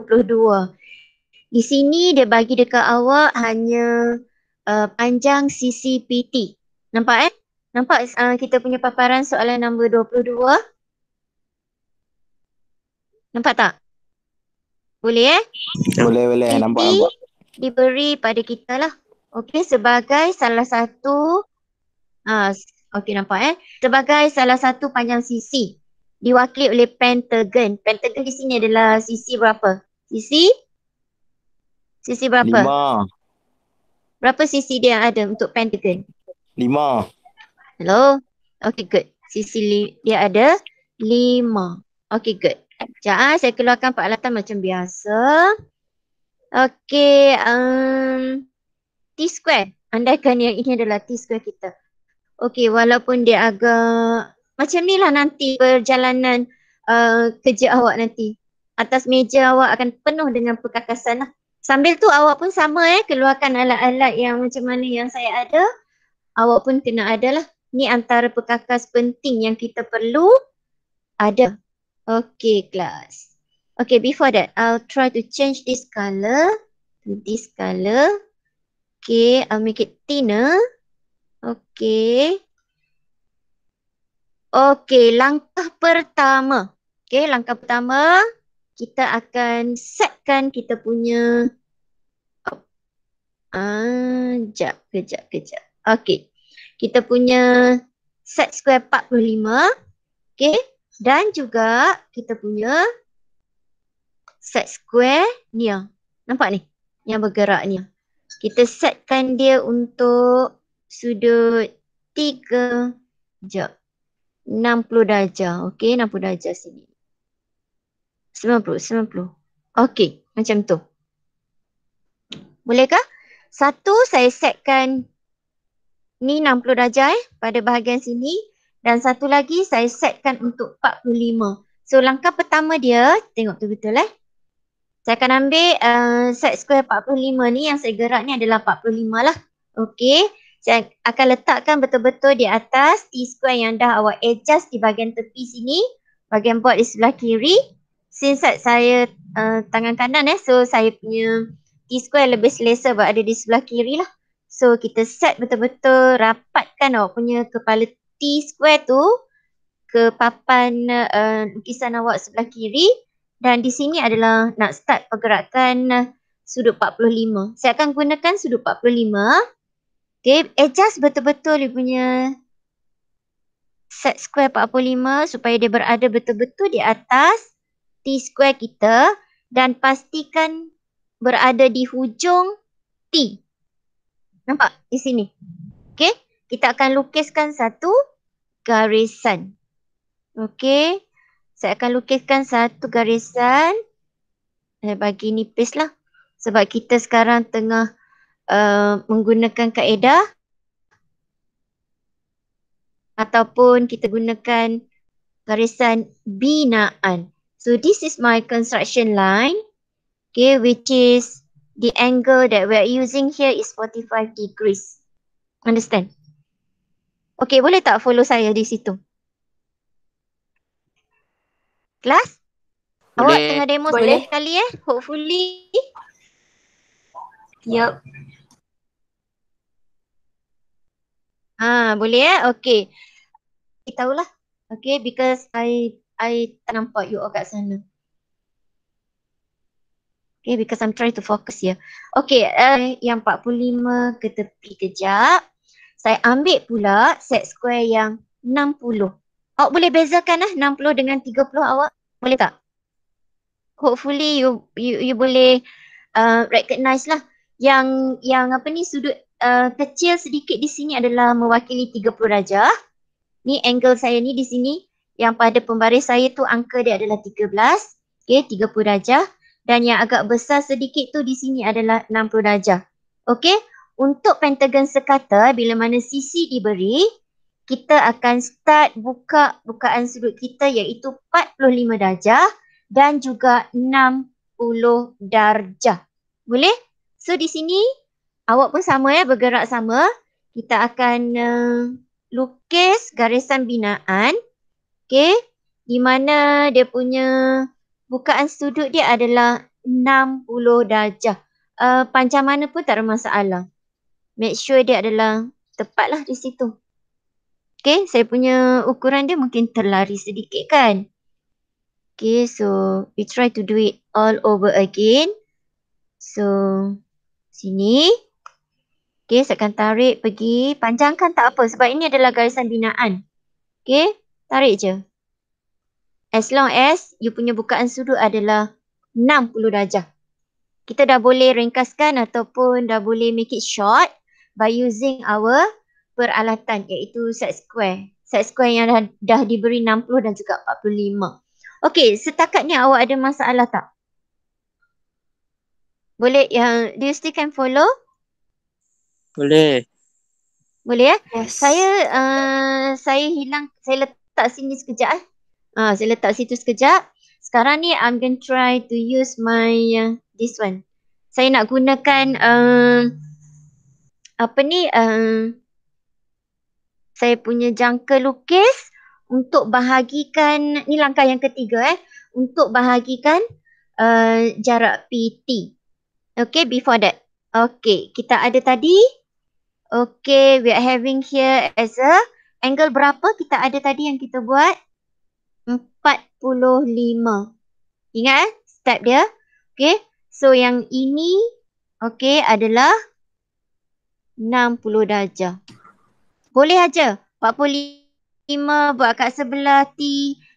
22. Di sini dia bagi dekat awak hanya uh, panjang CCPT. Nampak eh? Nampak uh, kita punya paparan soalan nombor 22? Nampak tak? Boleh eh? Boleh, boleh. CCPT nampak, nampak. diberi pada kita lah. Okey, sebagai salah satu... Uh, Okey, nampak eh? Sebagai salah satu panjang sisi diwakili oleh pentagon. Pentagon di sini adalah sisi berapa? Sisi? Sisi berapa? Lima. Berapa sisi dia yang ada untuk pentagon? Lima. Hello? Okay, good. Sisi li- dia ada lima. Okay, good. Sekejap, ah, saya keluarkan peralatan macam biasa. Okay, um, T-square. Andaikan yang ini adalah T-square kita. Okay, walaupun dia agak macam ni lah nanti perjalanan uh, kerja awak nanti. Atas meja awak akan penuh dengan perkakasan lah. Sambil tu awak pun sama eh, keluarkan alat-alat yang macam mana yang saya ada. Awak pun kena ada lah. Ni antara perkakas penting yang kita perlu ada. Okay class. Okay before that, I'll try to change this color. This color. Okay, I'll make it thinner. Okay. Okey, langkah pertama. Okey, langkah pertama kita akan setkan kita punya ah uh, jap kejap kejap. Okey. Kita punya set square 45. Okey, dan juga kita punya set square ni. Nampak ni? Yang bergerak ni. Kita setkan dia untuk sudut 3 jap. 60 darjah. Okey, 60 darjah sini. 90, 90. Okey, macam tu. Bolehkah? Satu, saya setkan ni 60 darjah eh, pada bahagian sini. Dan satu lagi, saya setkan untuk 45. So, langkah pertama dia, tengok tu betul eh. Saya akan ambil uh, set square 45 ni, yang saya gerak ni adalah 45 lah. Okey saya akan letakkan betul-betul di atas T square yang dah awak adjust di bahagian tepi sini bahagian board di sebelah kiri since saya uh, tangan kanan eh so saya punya T square lebih selesa berada di sebelah kiri lah so kita set betul-betul rapatkan awak punya kepala T square tu ke papan uh, lukisan awak sebelah kiri dan di sini adalah nak start pergerakan uh, sudut 45. Saya akan gunakan sudut 45. Okay, adjust betul-betul dia punya set square 45 supaya dia berada betul-betul di atas T square kita dan pastikan berada di hujung T. Nampak? Di sini. Okay, kita akan lukiskan satu garisan. Okay, saya akan lukiskan satu garisan. Saya bagi nipis lah. Sebab kita sekarang tengah Eh, menggunakan kaedah ataupun kita gunakan garisan binaan. So this is my construction line. Okay, which is the angle that we are using here is 45 degrees. Understand? Okay, boleh tak follow saya di situ? Kelas? Awak tengah demo boleh. sekali eh. Hopefully. Yup. Ha, boleh eh? Okay. Kita tahulah. Okay, because I I tak nampak you all kat sana. Okay, because I'm trying to focus here. Okay, uh, eh, yang 45 ke tepi kejap. Saya ambil pula set square yang 60. Awak boleh bezakan lah eh, 60 dengan 30 awak? Boleh tak? Hopefully you you, you boleh uh, recognize lah yang yang apa ni sudut Eh, kecil sedikit di sini adalah mewakili 30 darjah. Ni angle saya ni di sini yang pada pembaris saya tu angka dia adalah 13. Okey 30 darjah dan yang agak besar sedikit tu di sini adalah 60 darjah. Okey untuk pentagon sekata bila mana sisi diberi kita akan start buka bukaan sudut kita iaitu 45 darjah dan juga 60 darjah. Boleh? So di sini awak pun sama ya bergerak sama kita akan uh, lukis garisan binaan okey di mana dia punya bukaan sudut dia adalah 60 darjah uh, panjang mana pun tak ada masalah make sure dia adalah tepatlah di situ okey saya punya ukuran dia mungkin terlari sedikit kan okey so we try to do it all over again so sini Okey, saya akan tarik pergi. Panjangkan tak apa sebab ini adalah garisan binaan. Okey, tarik je. As long as you punya bukaan sudut adalah 60 darjah. Kita dah boleh ringkaskan ataupun dah boleh make it short by using our peralatan iaitu set square. Set square yang dah, dah diberi 60 dan juga 45. Okey, setakat ni awak ada masalah tak? Boleh yang, do you still can follow? Boleh. Boleh ya? Eh? Yes. Saya uh, saya hilang saya letak sini sekejap eh. Ah uh, saya letak situ sekejap. Sekarang ni I'm going to try to use my uh, this one. Saya nak gunakan uh, apa ni uh, saya punya jangka lukis untuk bahagikan ni langkah yang ketiga eh untuk bahagikan uh, jarak PT. Okay before that. Okay kita ada tadi Okay, we are having here as a angle berapa kita ada tadi yang kita buat? 45. Ingat eh, step dia. Okay, so yang ini okay adalah 60 darjah. Boleh aja 45 buat kat sebelah T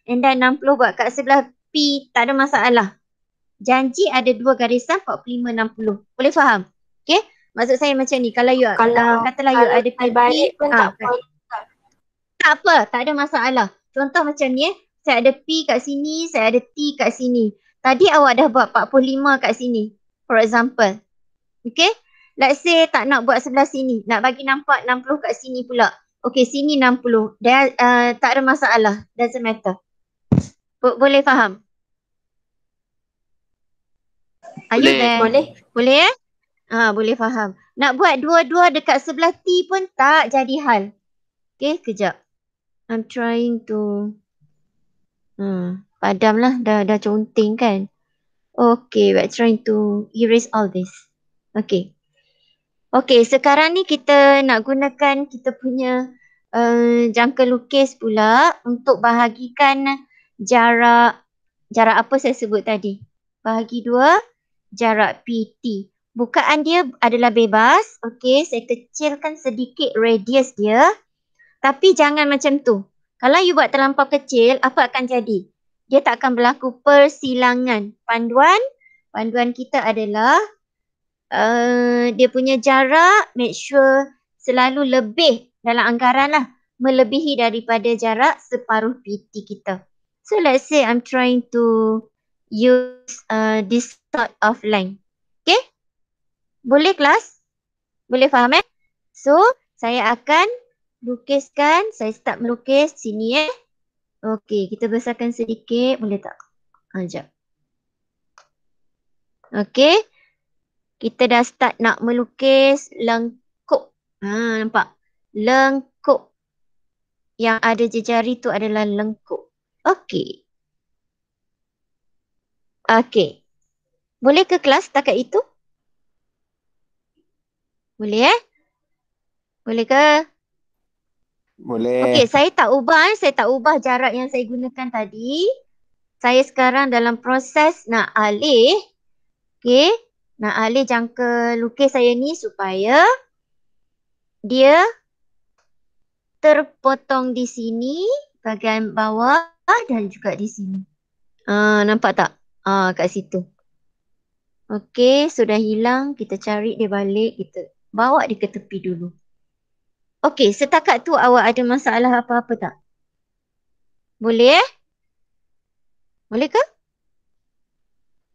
and then 60 buat kat sebelah P. Tak ada masalah. Janji ada dua garisan 45, 60. Boleh faham? Okay. Maksud saya macam ni kalau you kalau katalah you ada pipi pun ah, tak apa. Tak apa, tak ada masalah. Contoh macam ni eh, saya ada P kat sini, saya ada T kat sini. Tadi awak dah buat 45 kat sini. For example. Okay. Let's say tak nak buat sebelah sini. Nak bagi nampak 60 kat sini pula. Okay sini 60. Dia, uh, tak ada masalah. Doesn't matter. Bo boleh faham? Are boleh. Boleh. Boleh eh? Ha, boleh faham. Nak buat dua-dua dekat sebelah T pun tak jadi hal. Okay, kejap. I'm trying to... Hmm, padam lah. Dah, dah conteng kan? Okay, we're trying to erase all this. Okay. Okay, sekarang ni kita nak gunakan kita punya uh, jangka lukis pula untuk bahagikan jarak jarak apa saya sebut tadi. Bahagi dua, jarak PT bukaan dia adalah bebas. Okey, saya kecilkan sedikit radius dia. Tapi jangan macam tu. Kalau you buat terlampau kecil, apa akan jadi? Dia tak akan berlaku persilangan. Panduan, panduan kita adalah uh, dia punya jarak make sure selalu lebih dalam anggaran lah. Melebihi daripada jarak separuh PT kita. So let's say I'm trying to use uh, this sort of line. Okay? Boleh kelas? Boleh faham eh? So, saya akan lukiskan. Saya start melukis sini eh. Okey, kita besarkan sedikit. Boleh tak? Sekejap. Ah, Okey. Kita dah start nak melukis lengkuk. Ha, nampak? Lengkuk. Yang ada jejari tu adalah lengkuk. Okey. Okey. Boleh ke kelas setakat itu? Boleh eh? Boleh ke? Boleh. Okey, saya tak ubah eh. Saya tak ubah jarak yang saya gunakan tadi. Saya sekarang dalam proses nak alih. Okey. Nak alih jangka lukis saya ni supaya dia terpotong di sini bahagian bawah ah, dan juga di sini. Ah uh, nampak tak? Ah uh, kat situ. Okey, sudah hilang. Kita cari dia balik. Kita bawa dia ke tepi dulu. Okey, setakat tu awak ada masalah apa-apa tak? Boleh eh? Boleh ke?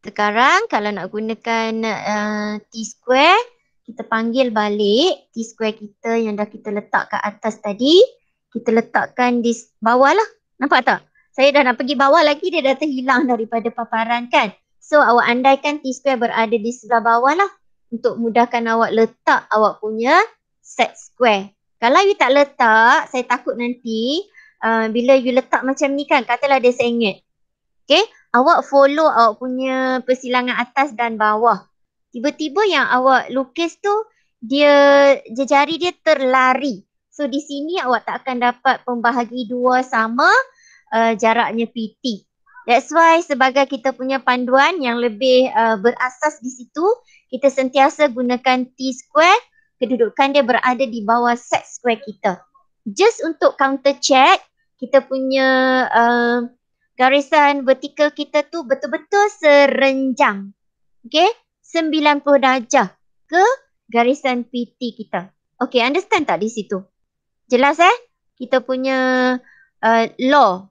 Sekarang kalau nak gunakan uh, T-square, kita panggil balik T-square kita yang dah kita letak kat atas tadi. Kita letakkan di bawah lah. Nampak tak? Saya dah nak pergi bawah lagi dia dah terhilang daripada paparan kan? So awak andaikan T-square berada di sebelah bawah lah untuk mudahkan awak letak awak punya set square. Kalau you tak letak, saya takut nanti uh, bila you letak macam ni kan, katalah dia sengit. Okay, awak follow awak punya persilangan atas dan bawah. Tiba-tiba yang awak lukis tu, dia jejari dia terlari. So di sini awak tak akan dapat pembahagi dua sama uh, jaraknya PT. That's why sebagai kita punya panduan yang lebih uh, berasas di situ, kita sentiasa gunakan T square, kedudukan dia berada di bawah set square kita. Just untuk counter check, kita punya uh, garisan vertikal kita tu betul-betul serenjang. Okay, 90 darjah ke garisan PT kita. Okay, understand tak di situ? Jelas eh? Kita punya uh, law.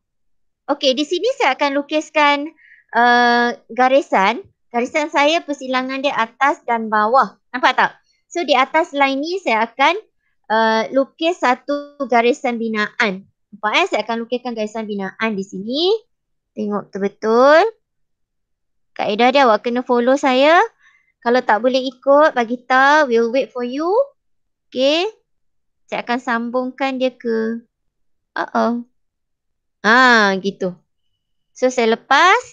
Okey, di sini saya akan lukiskan uh, garisan. Garisan saya persilangan dia atas dan bawah. Nampak tak? So di atas lain ni saya akan uh, lukis satu garisan binaan. Nampak eh? Saya akan lukiskan garisan binaan di sini. Tengok betul-betul. Kaedah dia awak kena follow saya. Kalau tak boleh ikut, bagi tahu. We'll wait for you. Okay. Saya akan sambungkan dia ke. Uh-oh. Ah, gitu. So saya lepas.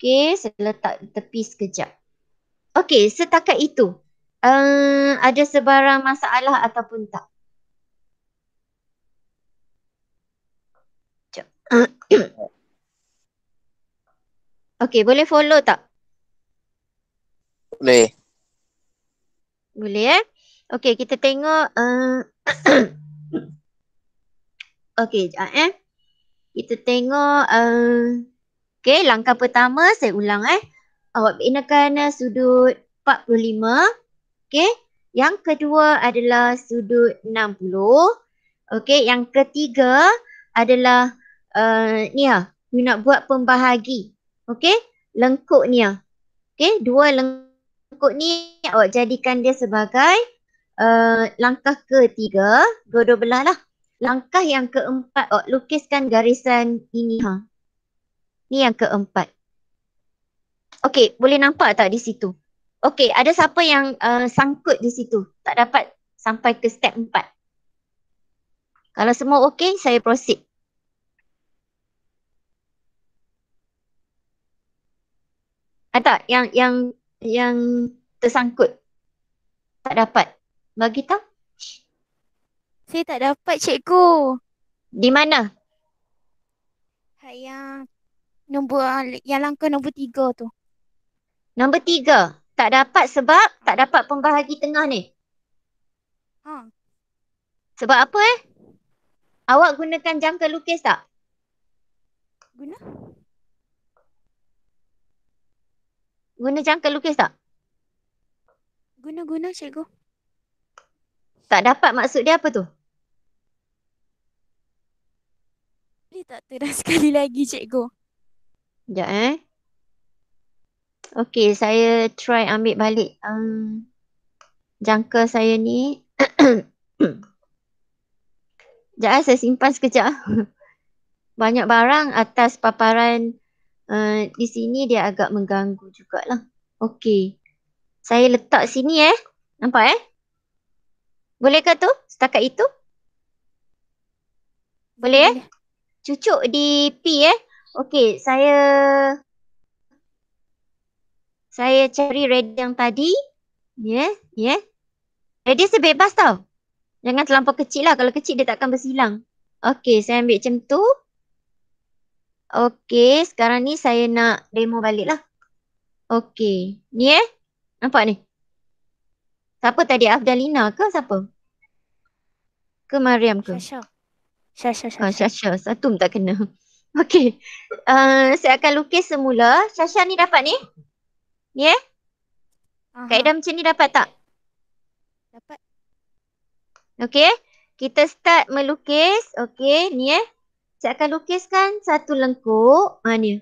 Okay saya letak tepi sekejap. Okay setakat itu. Uh, ada sebarang masalah ataupun tak? okay boleh follow tak? Boleh. Boleh eh? Okay kita tengok. Uh, okay sekejap eh kita tengok uh, eh, okay langkah pertama saya ulang eh awak binakan uh, eh, sudut 45 okay yang kedua adalah sudut 60 okay yang ketiga adalah uh, ni ah you nak buat pembahagi okay lengkuk ni ah okay dua lengkuk ni awak jadikan dia sebagai uh, langkah ketiga dua-dua belah lah langkah yang keempat oh, lukiskan garisan ini ha ni yang keempat okey boleh nampak tak di situ okey ada siapa yang uh, sangkut di situ tak dapat sampai ke step empat kalau semua okey saya proceed Ada ah, tak yang yang yang tersangkut tak dapat bagi tak? Saya tak dapat cikgu. Di mana? Yang nombor yang langkah nombor tiga tu. Nombor tiga? Tak dapat sebab tak dapat pembahagi tengah ni? Ha. Sebab apa eh? Awak gunakan jangka lukis tak? Guna? Guna jangka lukis tak? Guna-guna cikgu. Tak dapat maksud dia apa tu? ni tak terang sekali lagi cikgu. Sekejap eh. Okay saya try ambil balik um, jangka saya ni. Sekejap eh, saya simpan sekejap. Banyak barang atas paparan uh, di sini dia agak mengganggu jugalah. Okay. Saya letak sini eh. Nampak eh? Bolehkah tu? Setakat itu? Boleh, eh? Boleh. Cucuk di P eh. Okey, saya saya cari radius yang tadi. Ya, yeah, ya. Yeah. Radius sebebas tau. Jangan terlampau kecil lah. Kalau kecil dia takkan bersilang. Okey, saya ambil macam tu. Okey, sekarang ni saya nak demo balik lah. Okey, ni eh. Nampak ni? Siapa tadi? Afdalina ke siapa? Ke Mariam ke? Fasha. Syasha, Syasha. Ha, Syasha. Ah, satu pun tak kena. Okey. Uh, saya akan lukis semula. Syasha ni dapat ni? Ni eh? uh Kaedah macam ni dapat tak? Dapat. Okey. Kita start melukis. Okey. Ni eh. Saya akan lukiskan satu lengkuk. Ha ni.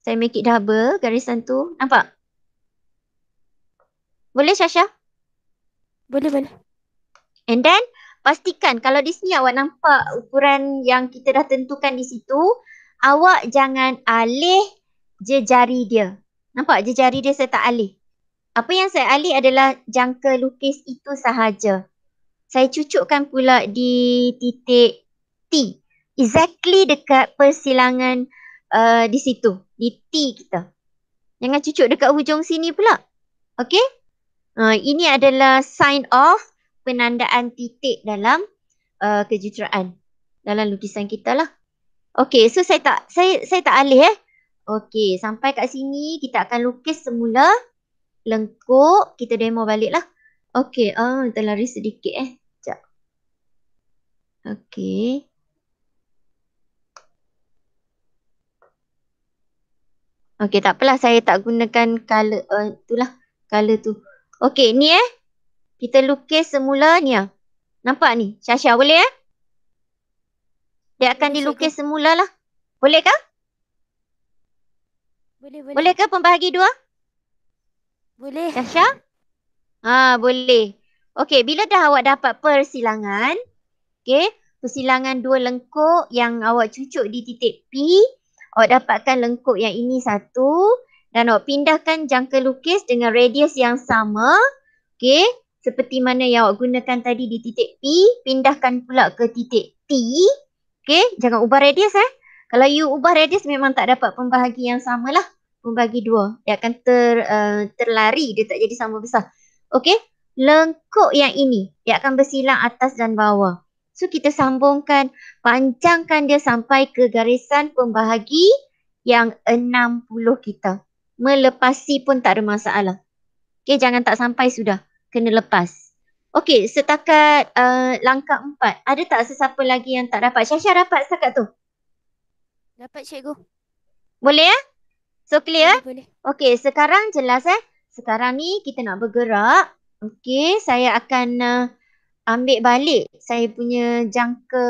Saya make it double. Garisan tu. Nampak? Boleh Syasha? Boleh, boleh. And then pastikan kalau di sini awak nampak ukuran yang kita dah tentukan di situ, awak jangan alih je jari dia. Nampak je jari dia saya tak alih. Apa yang saya alih adalah jangka lukis itu sahaja. Saya cucukkan pula di titik T. Exactly dekat persilangan uh, di situ. Di T kita. Jangan cucuk dekat hujung sini pula. Okay? Uh, eh, ini adalah sign off penandaan titik dalam uh, kejuruteraan dalam lukisan kita lah. Okey, so saya tak saya saya tak alih eh. Okey, sampai kat sini kita akan lukis semula lengkuk, kita demo lah. Okey, ah uh, terlari sedikit eh. Jap. Okey. Okey, tak apalah saya tak gunakan color uh, itulah, color tu. Okey, ni eh. Kita lukis semulanya. Nampak ni? Syasha boleh eh? Dia akan boleh dilukis semula lah. Bolehkah? Boleh, boleh. Bolehkah pembahagi dua? Boleh. Syasha? Haa boleh. Okey bila dah awak dapat persilangan. Okey. Persilangan dua lengkuk yang awak cucuk di titik P. Awak dapatkan lengkuk yang ini satu. Dan awak pindahkan jangka lukis dengan radius yang sama. Okey seperti mana yang awak gunakan tadi di titik P, pindahkan pula ke titik T. Okay, jangan ubah radius eh. Kalau you ubah radius memang tak dapat pembahagi yang sama lah. Pembahagi dua. Dia akan ter, uh, terlari, dia tak jadi sama besar. Okay, lengkuk yang ini. Dia akan bersilang atas dan bawah. So, kita sambungkan, panjangkan dia sampai ke garisan pembahagi yang enam puluh kita. Melepasi pun tak ada masalah. Okay, jangan tak sampai sudah kena lepas. Okey, setakat uh, langkah empat, ada tak sesiapa lagi yang tak dapat? Syasha dapat setakat tu? Dapat cikgu. Boleh ya? Eh? So clear? Boleh. boleh. Okey, sekarang jelas eh. Sekarang ni kita nak bergerak. Okey, saya akan uh, ambil balik saya punya jangka,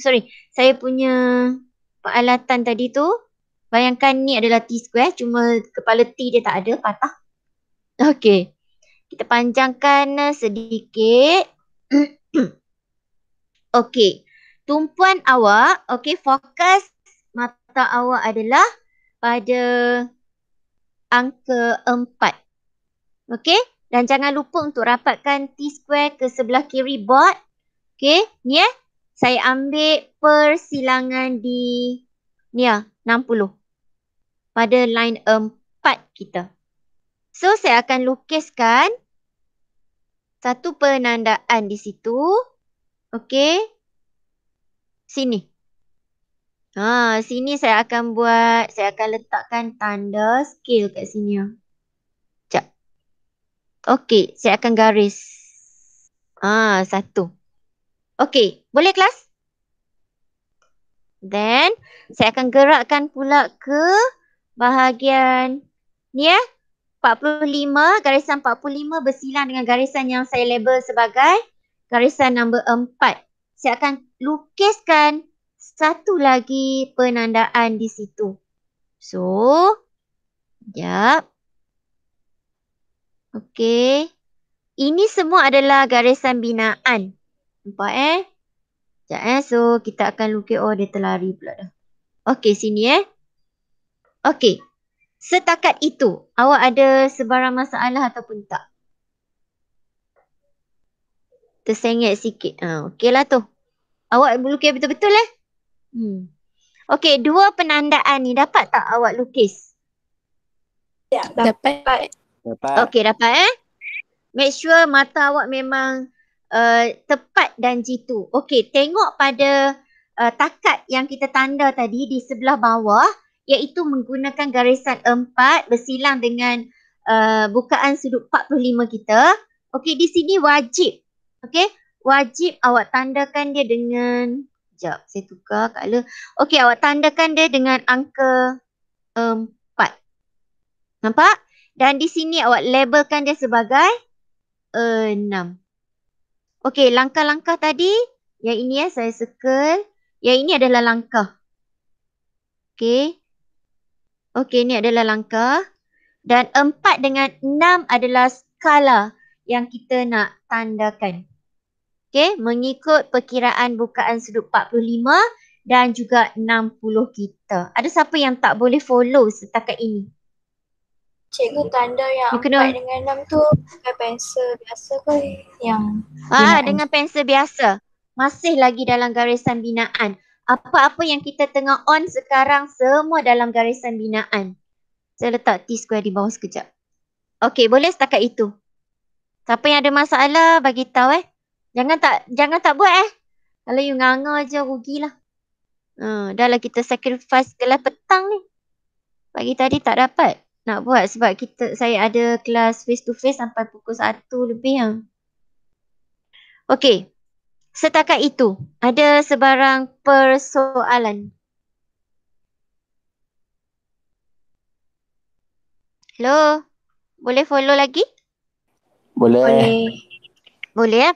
sorry, saya punya peralatan tadi tu. Bayangkan ni adalah T square, cuma kepala T dia tak ada, patah. Okey. Kita panjangkan eh, sedikit. okay. Tumpuan awak, okay, fokus mata awak adalah pada angka empat. Okay? Dan jangan lupa untuk rapatkan T-square ke sebelah kiri board. Okay? Ni eh? Saya ambil persilangan di ni lah, 60. Pada line empat kita. So saya akan lukiskan satu penandaan di situ. Okey. Sini. Ha, sini saya akan buat, saya akan letakkan tanda skill kat sini. Sekejap. Okey, saya akan garis. Ha, satu. Okey, boleh kelas? Then, saya akan gerakkan pula ke bahagian ni ya. Eh? 45, garisan 45 bersilang dengan garisan yang saya label sebagai garisan nombor 4. Saya akan lukiskan satu lagi penandaan di situ. So, jap. Okey. Ini semua adalah garisan binaan. Nampak eh? Sekejap eh. So, kita akan lukis. Oh, dia terlari pula dah. Okey, sini eh. Okey setakat itu awak ada sebarang masalah ataupun tak? Tersengit sikit. Ha, okay lah tu. Awak lukis betul-betul eh? Hmm. Okay, dua penandaan ni dapat tak awak lukis? Ya, dapat. dapat. Okay, dapat eh? Make sure mata awak memang uh, tepat dan jitu. Okay, tengok pada uh, takat yang kita tanda tadi di sebelah bawah iaitu menggunakan garisan empat bersilang dengan uh, bukaan sudut 45 kita. Okey, di sini wajib. Okey, wajib awak tandakan dia dengan jap saya tukar kalau. Okey, awak tandakan dia dengan angka empat. Um, Nampak? Dan di sini awak labelkan dia sebagai enam. Uh, Okey, langkah-langkah tadi yang ini ya saya circle. Yang ini adalah langkah. Okey. Okey, ni adalah langkah. Dan empat dengan enam adalah skala yang kita nak tandakan. Okey, mengikut perkiraan bukaan sudut 45 dan juga 60 kita. Ada siapa yang tak boleh follow setakat ini? Cikgu tanda yang you 4 kena... dengan 6 tu pakai pensel biasa ke yang Ah, dengan pensel biasa. Masih lagi dalam garisan binaan apa-apa yang kita tengah on sekarang semua dalam garisan binaan. Saya letak T square di bawah sekejap. Okey, boleh setakat itu. Siapa yang ada masalah bagi tahu eh. Jangan tak jangan tak buat eh. Kalau you nganga aja, rugilah. Ha, uh, dah lah kita sacrifice kelas petang ni. Pagi tadi tak dapat nak buat sebab kita saya ada kelas face to face sampai pukul 1 lebih ah. Okey. Setakat itu, ada sebarang persoalan? Hello? Boleh follow lagi? Boleh. Boleh, Boleh ya?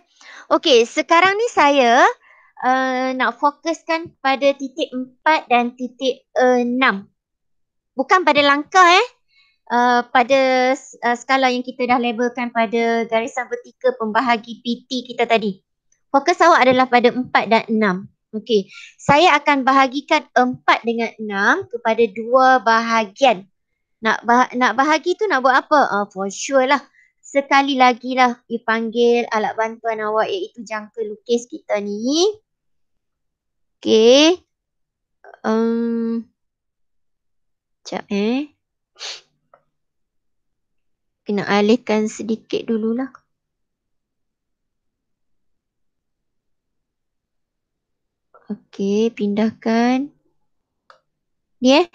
Okey, sekarang ni saya uh, nak fokuskan pada titik empat dan titik enam. Bukan pada langkah eh. Uh, pada uh, skala yang kita dah labelkan pada garisan vertikal pembahagi PT kita tadi fokus awak adalah pada empat dan enam, Okey. Saya akan bahagikan empat dengan enam kepada dua bahagian. Nak bah nak bahagi tu nak buat apa? Uh, for sure lah. Sekali lagi lah dipanggil alat bantuan awak iaitu jangka lukis kita ni. Okay, Um, sekejap eh. Kena alihkan sedikit dululah. Okey, pindahkan. Ni eh.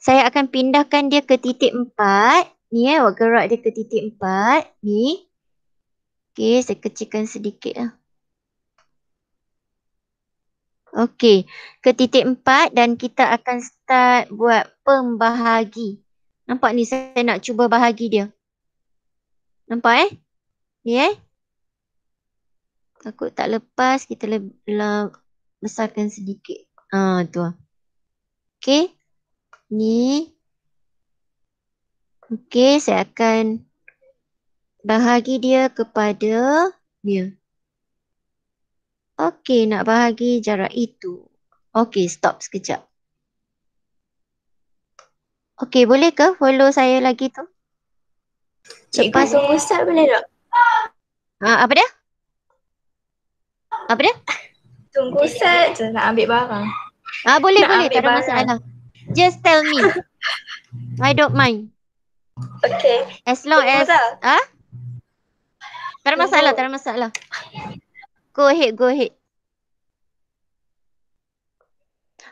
Saya akan pindahkan dia ke titik empat. Ni eh, awak gerak dia ke titik empat. Ni. Okey, saya kecilkan sedikit lah. Okey, ke titik empat dan kita akan start buat pembahagi. Nampak ni saya nak cuba bahagi dia. Nampak eh? Ni eh? Takut tak lepas, kita lebih besarkan sedikit. Ha tu ah. Okey. Ni okay saya akan bahagi dia kepada dia. okay nak bahagi jarak itu. okay stop sekejap. okay boleh ke follow saya lagi tu? Lepas Cikgu Ustaz boleh tak? Ha, apa dia? Apa dia? Tunggu set je nak ambil barang. Ah boleh nak boleh tak ada masalah. Just tell me. I don't mind. Okay. As long Tunggu as ha? Ah? Tak ada masalah, tak ada masalah. Go ahead, go ahead.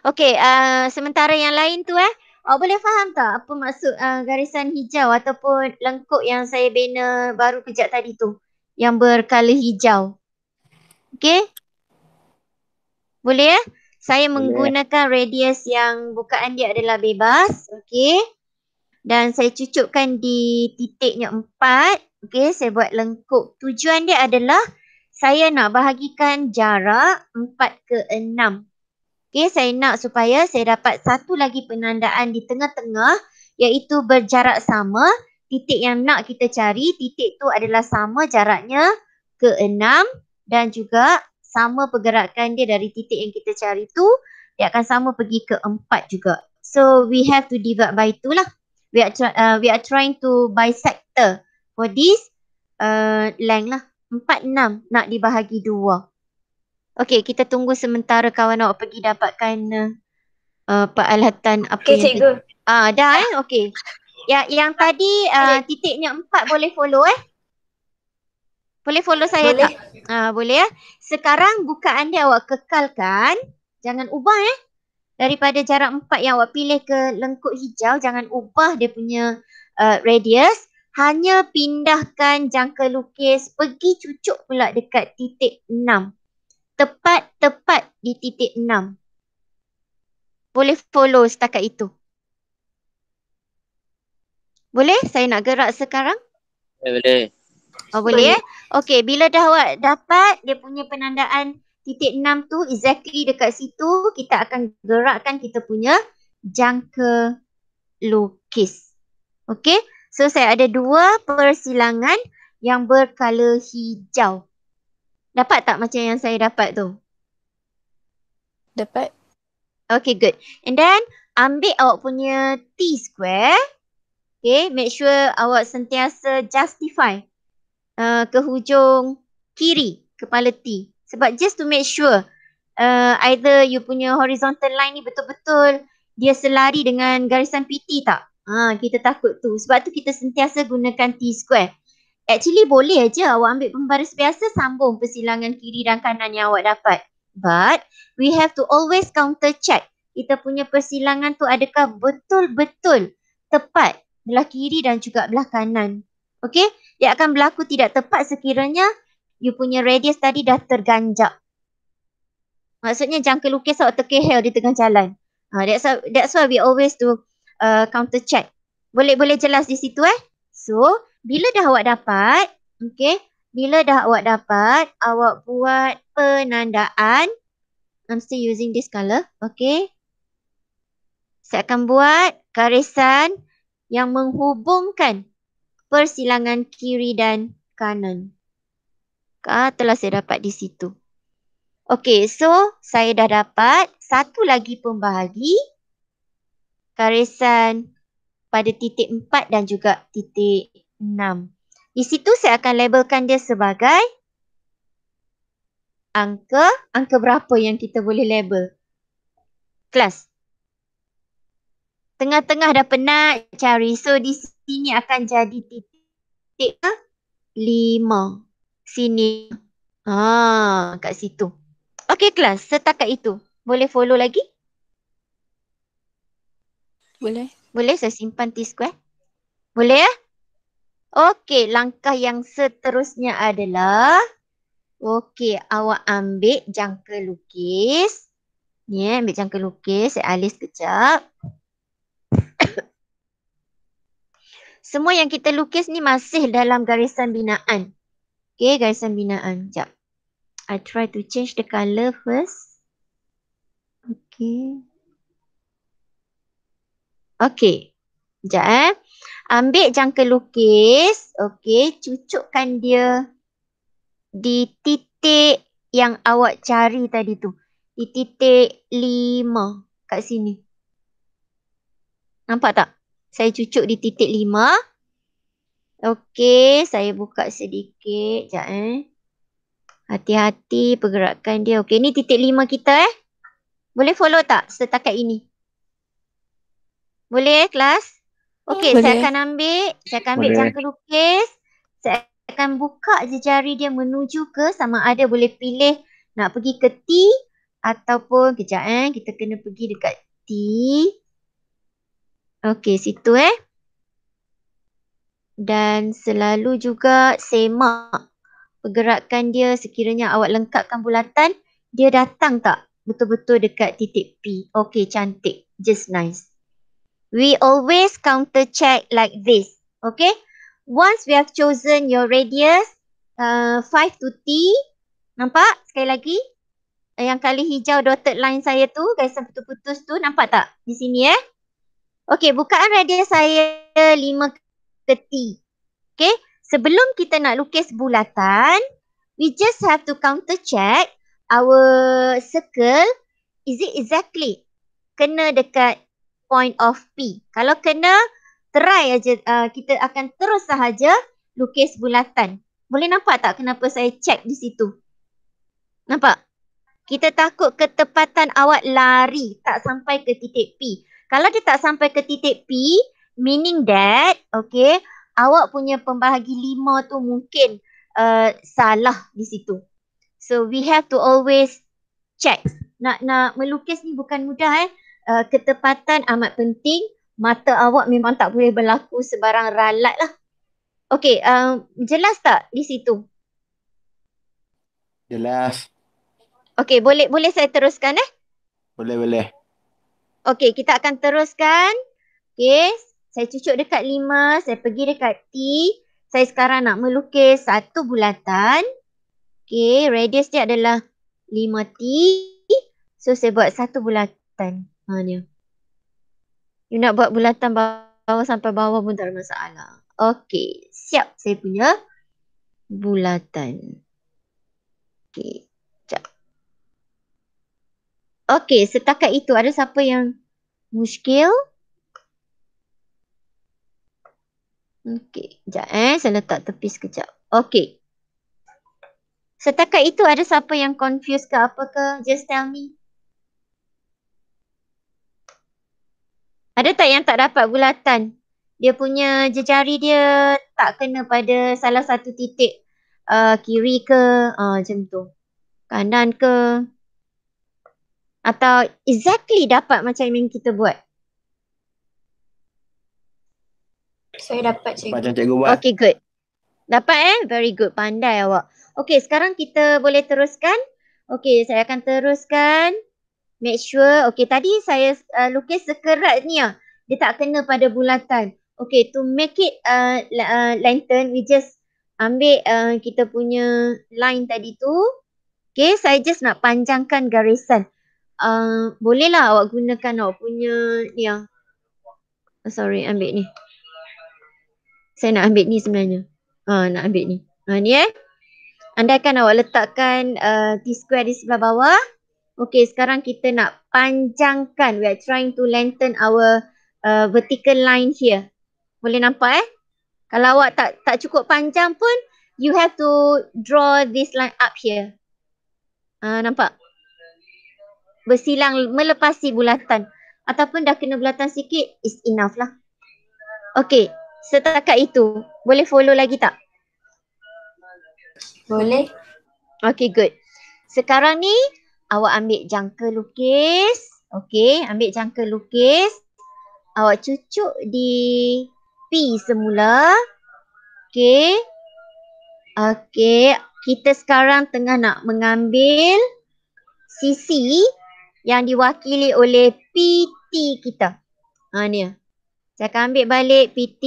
Okay, uh, ah, sementara yang lain tu eh. Awak oh, boleh faham tak apa maksud uh, garisan hijau ataupun lengkuk yang saya bina baru kejap tadi tu yang berkala hijau? Okay? Boleh ya? Saya Boleh. menggunakan radius yang bukaan dia adalah bebas. Okey. Dan saya cucukkan di titiknya empat. Okey, saya buat lengkuk. Tujuan dia adalah saya nak bahagikan jarak empat ke enam. Okey, saya nak supaya saya dapat satu lagi penandaan di tengah-tengah iaitu berjarak sama. Titik yang nak kita cari, titik tu adalah sama jaraknya ke enam dan juga sama pergerakan dia dari titik yang kita cari tu dia akan sama pergi ke empat juga. So we have to divide by two lah. We are uh, we are trying to by for this uh, length lah. Empat enam nak dibahagi dua. Okay kita tunggu sementara kawan awak pergi dapatkan uh, uh peralatan apa okay, yang cikgu. Ah, dah eh? Okay. Ya, yang tadi uh, titiknya empat boleh follow eh. Boleh follow saya boleh. tak? Ha, boleh ya. Sekarang bukaan dia awak kekalkan. Jangan ubah eh. Daripada jarak empat yang awak pilih ke lengkuk hijau. Jangan ubah dia punya uh, radius. Hanya pindahkan jangka lukis. Pergi cucuk pula dekat titik enam. Tepat-tepat di titik enam. Boleh follow setakat itu. Boleh? Saya nak gerak sekarang. Boleh. Oh, boleh. ya Eh? Okay, bila dah awak dapat dia punya penandaan titik 6 tu exactly dekat situ, kita akan gerakkan kita punya jangka lukis. Okay, so saya ada dua persilangan yang berkala hijau. Dapat tak macam yang saya dapat tu? Dapat. Okay, good. And then ambil awak punya T square. Okay, make sure awak sentiasa justify uh, ke hujung kiri kepala T. Sebab just to make sure uh, either you punya horizontal line ni betul-betul dia selari dengan garisan PT tak? Ha, kita takut tu. Sebab tu kita sentiasa gunakan T square. Actually boleh aja awak ambil pembaris biasa sambung persilangan kiri dan kanan yang awak dapat. But we have to always counter check kita punya persilangan tu adakah betul-betul tepat belah kiri dan juga belah kanan. Okey, Ia akan berlaku tidak tepat sekiranya you punya radius tadi dah terganjak. Maksudnya jangka lukis awak terkehel di tengah jalan. Ha, that's, why, that's why we always to uh, counter check. Boleh-boleh jelas di situ eh. So, bila dah awak dapat, okay, bila dah awak dapat, awak buat penandaan. I'm still using this color, okay. Saya akan buat garisan yang menghubungkan persilangan kiri dan kanan. Katalah saya dapat di situ. Okey, so saya dah dapat satu lagi pembahagi Garisan pada titik 4 dan juga titik 6. Di situ saya akan labelkan dia sebagai angka, angka berapa yang kita boleh label. Kelas. Tengah-tengah dah penat cari. So di sini akan jadi titik ke ha? lima. Sini. ah kat situ. Okey kelas, setakat itu. Boleh follow lagi? Boleh. Boleh saya simpan T square? Boleh ya? Okey, langkah yang seterusnya adalah Okey, awak ambil jangka lukis. Ni yeah, ambil jangka lukis, saya eh, alis kejap. semua yang kita lukis ni masih dalam garisan binaan. Okay, garisan binaan. Sekejap. I try to change the color first. Okay. Okay. Sekejap eh. Ambil jangka lukis. Okay, cucukkan dia di titik yang awak cari tadi tu. Di titik lima kat sini. Nampak tak? Saya cucuk di titik lima. Okey, saya buka sedikit. Sekejap eh. Hati-hati pergerakan dia. Okey, ni titik lima kita eh. Boleh follow tak setakat ini? Boleh eh, kelas? Okey, saya akan ambil. Saya akan ambil jangka lukis. Saya akan buka je jari dia menuju ke sama ada boleh pilih nak pergi ke T ataupun kejap eh. Kita kena pergi dekat T. Okey, situ eh. Dan selalu juga semak. Pergerakan dia sekiranya awak lengkapkan bulatan, dia datang tak betul-betul dekat titik P. Okey, cantik. Just nice. We always counter check like this. Okay. Once we have chosen your radius uh, 5 to T. Nampak? Sekali lagi. Yang kali hijau dotted line saya tu. Kaisan putus-putus tu. Nampak tak? Di sini eh. Okey, bukaan radius saya lima keti. Okey, sebelum kita nak lukis bulatan, we just have to counter check our circle. Is it exactly kena dekat point of P? Kalau kena, try aja uh, Kita akan terus sahaja lukis bulatan. Boleh nampak tak kenapa saya check di situ? Nampak? Kita takut ketepatan awak lari tak sampai ke titik P. Kalau dia tak sampai ke titik P, meaning that, okay, awak punya pembahagi lima tu mungkin uh, salah di situ. So we have to always check. Nak nak melukis ni bukan mudah eh. Uh, ketepatan amat penting. Mata awak memang tak boleh berlaku sebarang ralat lah. Okay, uh, jelas tak di situ? Jelas. Okay, boleh boleh saya teruskan eh? Boleh, boleh. Okey, kita akan teruskan. Okey, saya cucuk dekat lima, saya pergi dekat T. Saya sekarang nak melukis satu bulatan. Okey, radius dia adalah lima t So, saya buat satu bulatan. Ha, ni. You nak buat bulatan bawah sampai bawah pun tak ada masalah. Okey, siap saya punya bulatan. Okey. Okey, setakat itu ada siapa yang muskil? Okey, jap eh saya letak tepi sekejap. Okey. Setakat itu ada siapa yang confused ke apa ke? Just tell me. Ada tak yang tak dapat bulatan? Dia punya jejari dia tak kena pada salah satu titik uh, kiri ke uh, macam tu. Kanan ke atau exactly dapat macam yang kita buat? Saya dapat cikgu. Macam cikgu buat. Okay, good. Dapat eh? Very good. Pandai awak. Okay, sekarang kita boleh teruskan. Okay, saya akan teruskan. Make sure. Okay, tadi saya uh, lukis sekerat ni lah. Dia tak kena pada bulatan. Okay, to make it uh, uh, lantern, we just ambil uh, kita punya line tadi tu. Okay, saya just nak panjangkan garisan bolehlah awak gunakan awak punya yang uh, sorry ambil ni saya nak ambil ni sebenarnya ha uh, nak ambil ni ha uh, ni eh anda akan awak letakkan uh, eh, t square di sebelah bawah okey sekarang kita nak panjangkan we are trying to lengthen our uh, vertical line here boleh nampak eh kalau awak tak tak cukup panjang pun you have to draw this line up here Uh, nampak? bersilang melepasi bulatan ataupun dah kena bulatan sikit is enough lah. Okay setakat itu boleh follow lagi tak? Boleh. Okay good. Sekarang ni awak ambil jangka lukis. Okay ambil jangka lukis. Awak cucuk di P semula. Okay. Okay kita sekarang tengah nak mengambil sisi yang diwakili oleh PT kita. Ha ni. Saya akan ambil balik PT.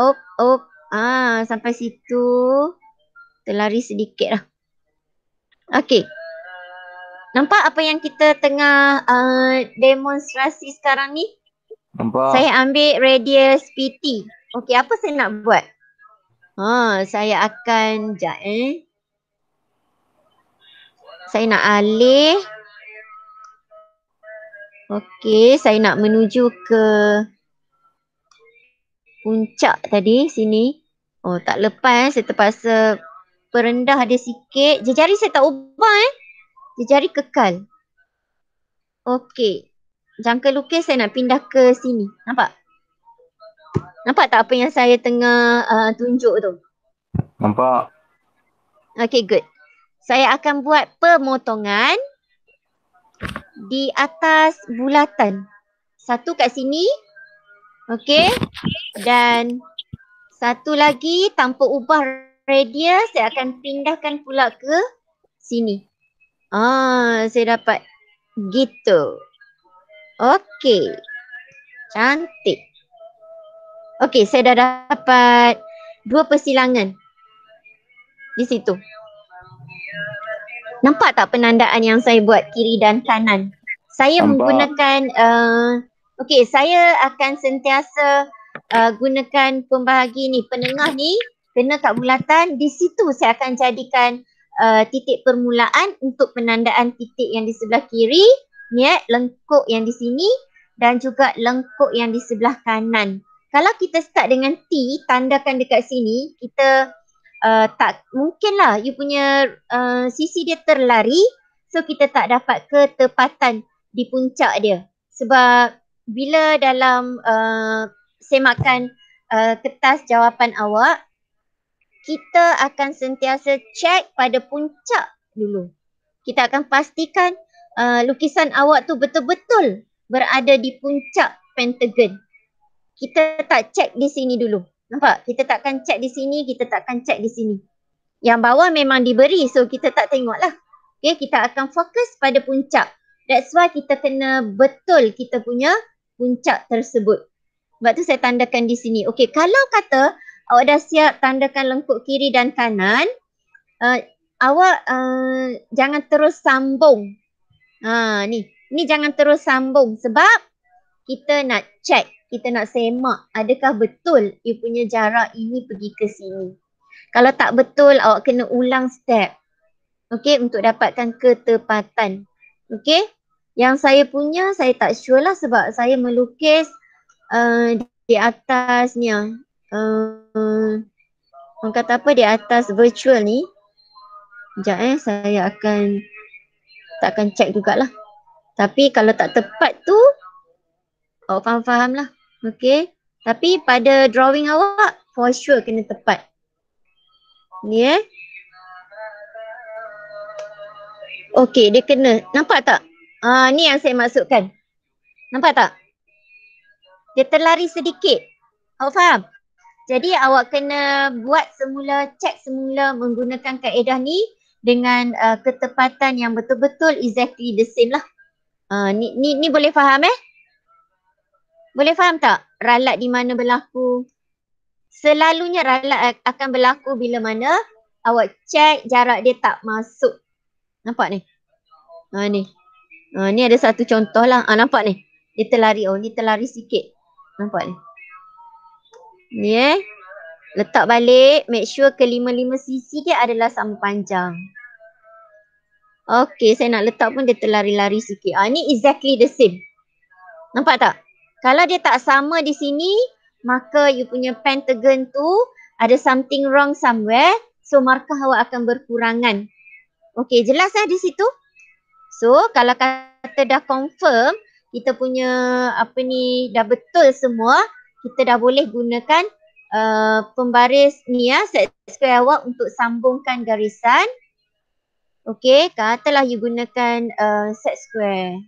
Ok, ok. Ah ha, sampai situ. Terlari sedikit lah. Okay. Nampak apa yang kita tengah uh, demonstrasi sekarang ni? Nampak. Saya ambil radius PT. Okay, apa saya nak buat? Ha, saya akan, jap eh. Saya nak alih. Okey, saya nak menuju ke puncak tadi sini. Oh, tak lepas. Eh. Saya terpaksa perendah dia sikit. Jejari saya tak ubah eh. Jejari kekal. Okey. Jangka lukis saya nak pindah ke sini. Nampak? Nampak tak apa yang saya tengah uh, tunjuk tu? Nampak. Okey, good. Saya akan buat pemotongan di atas bulatan. Satu kat sini. Okey. Dan satu lagi tanpa ubah radius saya akan pindahkan pula ke sini. Ah, saya dapat gitu. Okey. Cantik. Okey, saya dah dapat dua persilangan. Di situ. Nampak tak penandaan yang saya buat kiri dan kanan? saya Nampak. menggunakan uh, okey saya akan sentiasa uh, gunakan pembahagi ni penengah ni kena kat bulatan di situ saya akan jadikan uh, titik permulaan untuk penandaan titik yang di sebelah kiri niat lengkuk yang di sini dan juga lengkuk yang di sebelah kanan kalau kita start dengan T tandakan dekat sini kita uh, tak mungkinlah you punya uh, sisi dia terlari so kita tak dapat ketepatan di puncak dia sebab bila dalam uh, semakan uh, kertas jawapan awak kita akan sentiasa cek pada puncak dulu kita akan pastikan uh, lukisan awak tu betul-betul berada di puncak pentagon kita tak cek di sini dulu nampak kita takkan cek di sini kita takkan cek di sini yang bawah memang diberi so kita tak tengoklah okey kita akan fokus pada puncak That's why kita kena betul kita punya puncak tersebut. Sebab tu saya tandakan di sini. Okey, kalau kata awak dah siap tandakan lengkuk kiri dan kanan, uh, awak uh, jangan terus sambung. Ha uh, ni. Ni jangan terus sambung sebab kita nak check, kita nak semak adakah betul you punya jarak ini pergi ke sini. Kalau tak betul awak kena ulang step. Okey, untuk dapatkan ketepatan. Okey? Yang saya punya saya tak sure lah sebab saya melukis uh, di atasnya. Uh, orang kata apa di atas virtual ni. Sekejap eh saya akan tak akan check jugalah. Tapi kalau tak tepat tu awak oh, faham-faham lah. Okay. Tapi pada drawing awak for sure kena tepat. Ni ya? eh. Okay dia kena. Nampak tak? Ah, ni yang saya masukkan. Nampak tak? Dia terlari sedikit. Awak faham? Jadi awak kena buat semula, cek semula menggunakan kaedah ni dengan uh, ketepatan yang betul-betul exactly the same lah. Uh, ni, ni, ni boleh faham eh? Boleh faham tak ralat di mana berlaku? Selalunya ralat akan berlaku bila mana awak cek jarak dia tak masuk. Nampak ni? Uh, ni. Uh, ni ada satu contoh lah. Uh, nampak ni? Dia terlari. Oh, ni terlari sikit. Nampak ni? Ni eh. Letak balik. Make sure kelima-lima sisi dia adalah sama panjang. Okay, saya nak letak pun dia terlari-lari sikit. Uh, ni exactly the same. Nampak tak? Kalau dia tak sama di sini, maka you punya pentagon tu ada something wrong somewhere. So markah awak akan berkurangan. Okay, jelas lah di situ? So kalau kata dah confirm kita punya apa ni dah betul semua kita dah boleh gunakan uh, pembaris ni ya set square awak untuk sambungkan garisan. Okay katalah you gunakan uh, set square.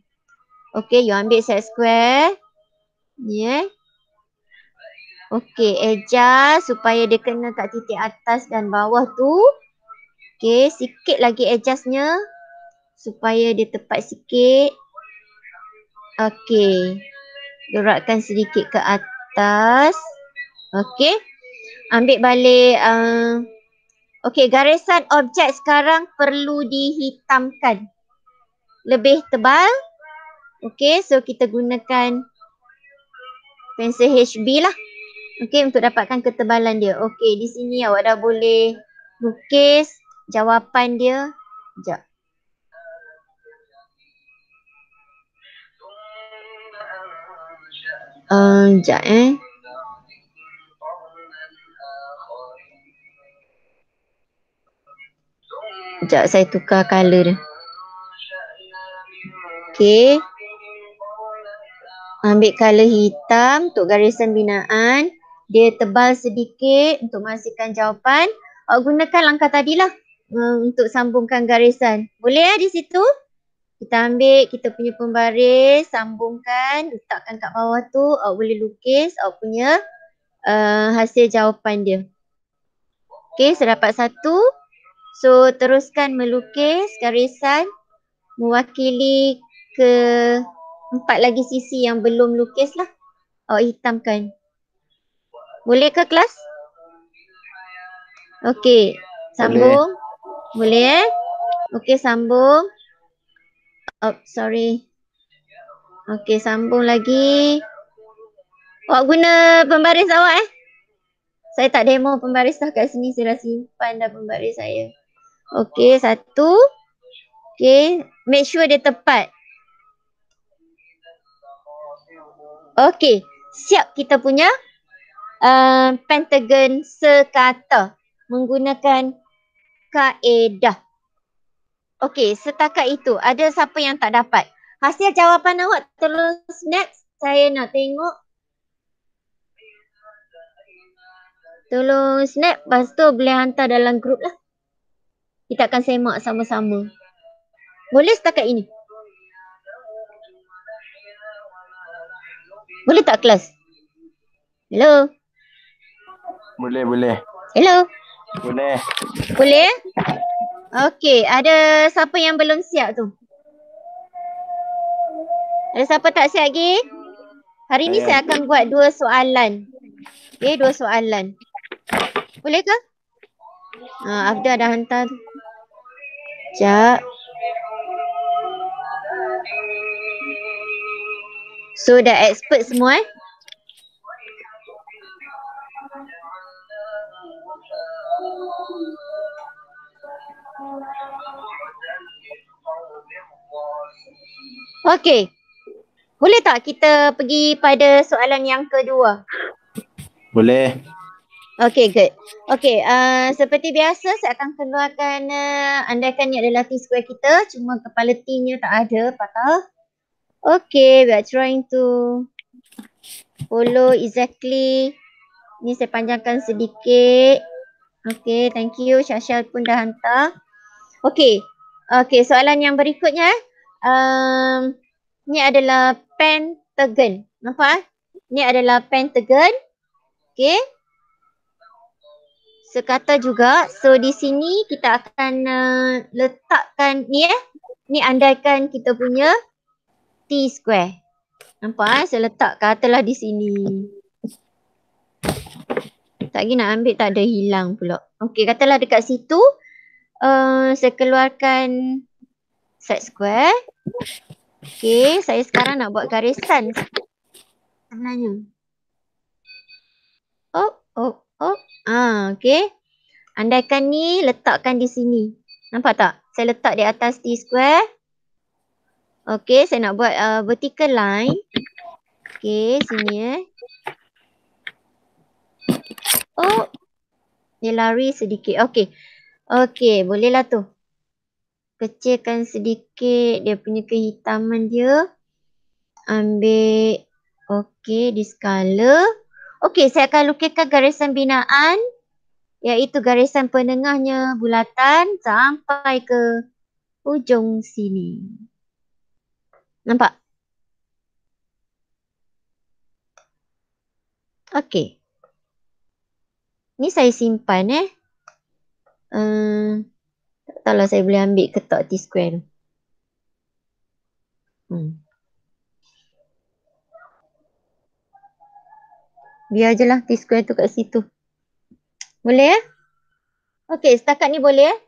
Okay you ambil set square. Yeah. Okay adjust supaya dia kena kat titik atas dan bawah tu. Okay sikit lagi adjustnya supaya dia tepat sikit. Okey. Gerakkan sedikit ke atas. Okey. Ambil balik. Uh, Okey, garisan objek sekarang perlu dihitamkan. Lebih tebal. Okey, so kita gunakan pensel HB lah. Okey, untuk dapatkan ketebalan dia. Okey, di sini awak dah boleh lukis jawapan dia. Sekejap. Um, sekejap eh. saya tukar color dia. Okay. Ambil color hitam untuk garisan binaan. Dia tebal sedikit untuk memastikan jawapan. Awak gunakan langkah tadilah um, untuk sambungkan garisan. Boleh eh di situ? kita ambil kita punya pembaris sambungkan letakkan kat bawah tu awak boleh lukis awak punya uh, hasil jawapan dia okey serapat satu so teruskan melukis garisan mewakili ke empat lagi sisi yang belum lukis lah awak hitamkan boleh ke kelas okey sambung boleh, boleh eh okey sambung Oh, sorry. okay sambung lagi. Awak guna pembaris awak eh? Saya tak demo pembaris dah kat sini. Saya dah simpan dah pembaris saya. Okay satu. okay make sure dia tepat. Okay siap kita punya uh, pentagon sekata menggunakan kaedah. Okey, setakat itu. Ada siapa yang tak dapat? Hasil jawapan awak terus next. Saya nak tengok. Tolong snap. Lepas tu boleh hantar dalam grup lah. Kita akan semak sama-sama. Boleh setakat ini? Boleh tak kelas? Hello? Boleh, boleh. Hello? Boleh. Boleh? Eh? Okey, ada siapa yang belum siap tu? Ada siapa tak siap lagi? Hari ni eh, saya akan buat dua soalan. Okey, eh, dua soalan. Boleh ke? Ha, ah, Afda dah hantar. Sekejap. So dah expert semua eh? Okey. Boleh tak kita pergi pada soalan yang kedua? Boleh. Okey, good. Okey, uh, seperti biasa saya akan keluarkan uh, andaikan ni adalah T-square kita cuma kepala t tak ada, patah. Okey, we are trying to follow exactly. Ni saya panjangkan sedikit. Okey, thank you. Syasha pun dah hantar. Okey. Okey, soalan yang berikutnya eh um, ni adalah pentagon. Nampak eh? Ni adalah pentagon. Okay. Sekata juga. So di sini kita akan uh, letakkan ni eh. Ni andaikan kita punya T square. Nampak eh? Saya letak katalah di sini. Tak lagi nak ambil tak ada hilang pula. Okay katalah dekat situ. Uh, saya keluarkan set square. Okey, saya sekarang nak buat garisan. Sebenarnya. Oh, oh, oh. Ah, okey. Andaikan ni letakkan di sini. Nampak tak? Saya letak di atas T square. Okey, saya nak buat uh, vertical line. Okey, sini eh. Oh. Dia lari sedikit. Okey. Okey, bolehlah tu kecilkan sedikit dia punya kehitaman dia. Ambil okey di skala. Okey, saya akan lukiskan garisan binaan iaitu garisan penengahnya bulatan sampai ke ujung sini. Nampak? Okey. Ni saya simpan eh. Hmm. Uh, tak tahu lah saya boleh ambil ke tak T-square tu. Hmm. Biar je lah T-square tu kat situ. Boleh eh? Okay setakat ni boleh eh?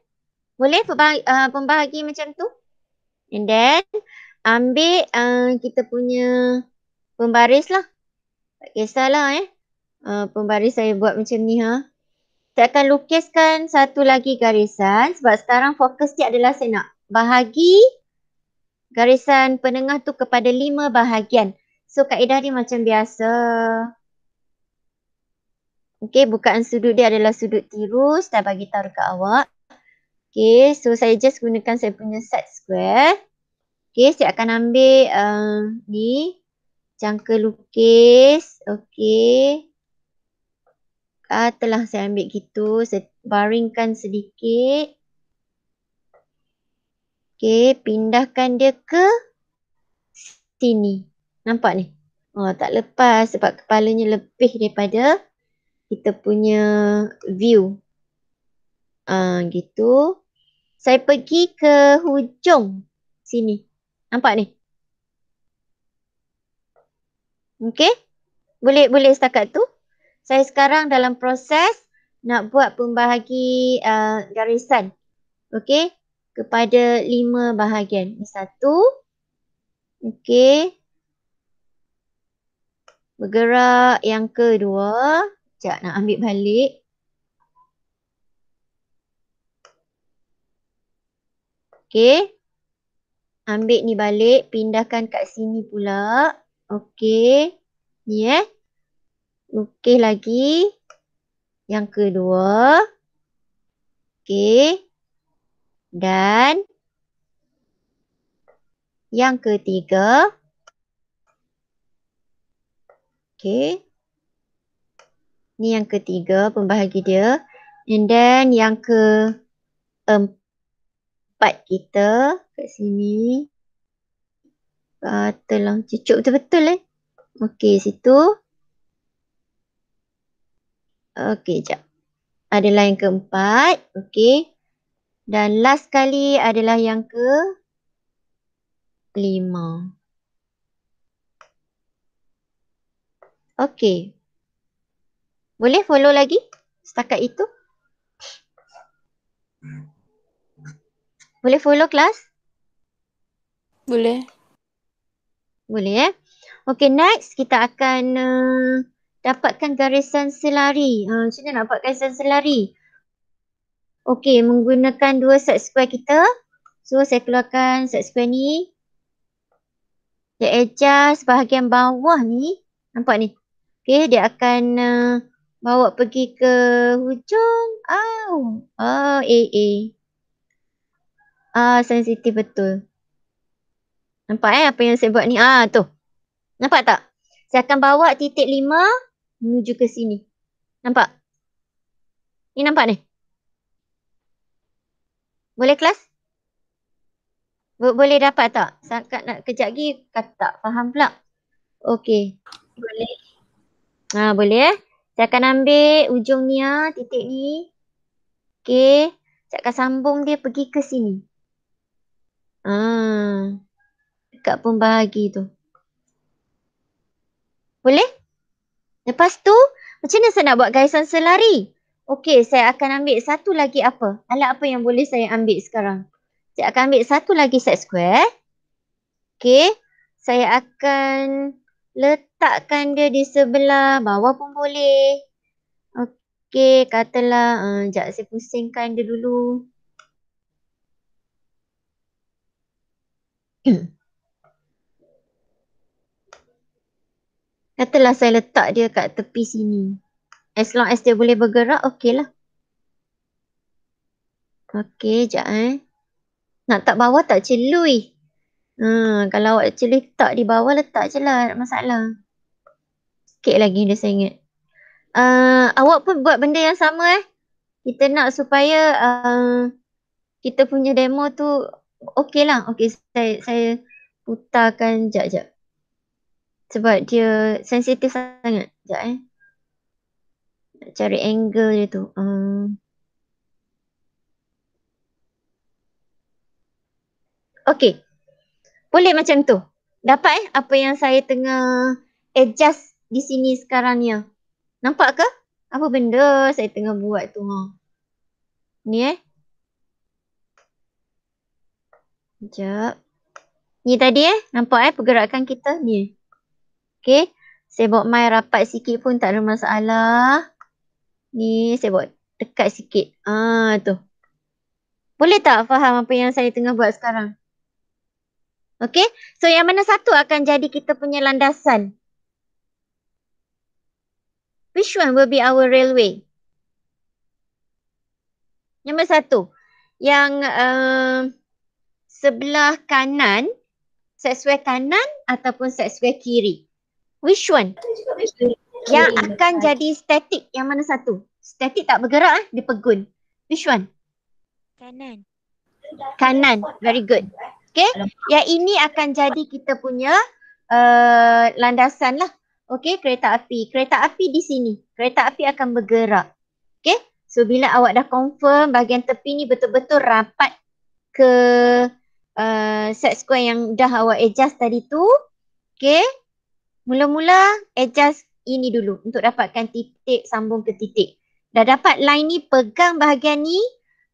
Boleh pembahagi, uh, pembahagi macam tu? And then ambil uh, kita punya pembaris lah. Tak kisahlah eh. Uh, pembaris saya buat macam ni ha. Huh? Saya akan lukiskan satu lagi garisan sebab sekarang fokus dia adalah saya nak bahagi garisan penengah tu kepada lima bahagian. So kaedah ni macam biasa. Okey, bukaan sudut dia adalah sudut tirus. Saya bagi tahu dekat awak. Okey, so saya just gunakan saya punya set square. Okey, saya akan ambil uh, ni jangka lukis. Okey uh, telah saya ambil gitu saya baringkan sedikit okey pindahkan dia ke sini nampak ni oh tak lepas sebab kepalanya lebih daripada kita punya view ah uh, gitu saya pergi ke hujung sini nampak ni okey boleh boleh setakat tu saya sekarang dalam proses nak buat pembahagi uh, garisan. Okey. Kepada lima bahagian. Satu. Okey. Bergerak yang kedua. Sekejap nak ambil balik. Okey. Ambil ni balik. Pindahkan kat sini pula. Okey. Yeah. Lukis lagi. Yang kedua. Okey. Dan. Yang ketiga. Okey. Ni yang ketiga pembahagi dia. And then yang ke empat kita kat sini. Uh, ah, telang cucuk betul-betul eh. Okey situ. Okey, jap. Adalah yang keempat. Okey. Dan last kali adalah yang ke lima. Okey. Boleh follow lagi setakat itu? Boleh follow kelas? Boleh. Boleh eh. Okey next kita akan uh, dapatkan garisan selari. Ha, macam mana nak dapat garisan selari? Okey, menggunakan dua set square kita. So, saya keluarkan set square ni. Saya adjust bahagian bawah ni. Nampak ni? Okey, dia akan uh, bawa pergi ke hujung. Oh, oh A, A. Ah, sensitif betul. Nampak eh apa yang saya buat ni? Ah, tu. Nampak tak? Saya akan bawa titik lima menuju ke sini. Nampak? Ni nampak ni? Boleh kelas? Bo boleh dapat tak? Sangat nak kejap lagi kata tak faham pula. Okey. Boleh. Ha boleh eh. Saya akan ambil ujung ni ah, titik ni. Okey. Saya akan sambung dia pergi ke sini. Ah. Dekat pembahagi tu. Boleh? Lepas tu, macam mana saya nak buat garisan selari? Okey, saya akan ambil satu lagi apa? Alat apa yang boleh saya ambil sekarang? Saya akan ambil satu lagi set square. Okey, saya akan letakkan dia di sebelah bawah pun boleh. Okey, katalah, uh, sekejap saya pusingkan dia dulu. Katalah saya letak dia kat tepi sini. As long as dia boleh bergerak, okey lah. Okey, jap eh. Nak tak bawah tak celui. Ha, kalau awak celui tak di bawah letak je lah, tak masalah. Sikit lagi dia saya ingat. Uh, awak pun buat benda yang sama eh. Kita nak supaya uh, kita punya demo tu okey lah. Okey, saya, saya putarkan jap-jap. Sebab dia sensitif sangat. Sekejap eh. Nak cari angle dia tu. Um. Ah. Okay. Boleh macam tu. Dapat eh apa yang saya tengah adjust di sini sekarang ni. Ah. Nampak ke? Apa benda saya tengah buat tu. Ha. Ni eh. Sekejap. Ni tadi eh. Nampak eh pergerakan kita. Ni eh. Okay. Saya buat mai rapat sikit pun tak ada masalah. Ni saya buat dekat sikit. Ah tu. Boleh tak faham apa yang saya tengah buat sekarang? Okay. So yang mana satu akan jadi kita punya landasan? Which one will be our railway? Yang mana satu. Yang uh, sebelah kanan, seksual kanan ataupun seksual kiri. Which one? Yang akan jadi statik? yang mana satu? Statik tak bergerak eh, dia pegun. Which one? Kanan. Kanan. Very good. Okay. Yang ini akan jadi kita punya uh, landasan lah. Okay. Kereta api. Kereta api di sini. Kereta api akan bergerak. Okay. So bila awak dah confirm bahagian tepi ni betul-betul rapat ke uh, set square yang dah awak adjust tadi tu. Okay mula-mula adjust ini dulu untuk dapatkan titik sambung ke titik. Dah dapat line ni pegang bahagian ni,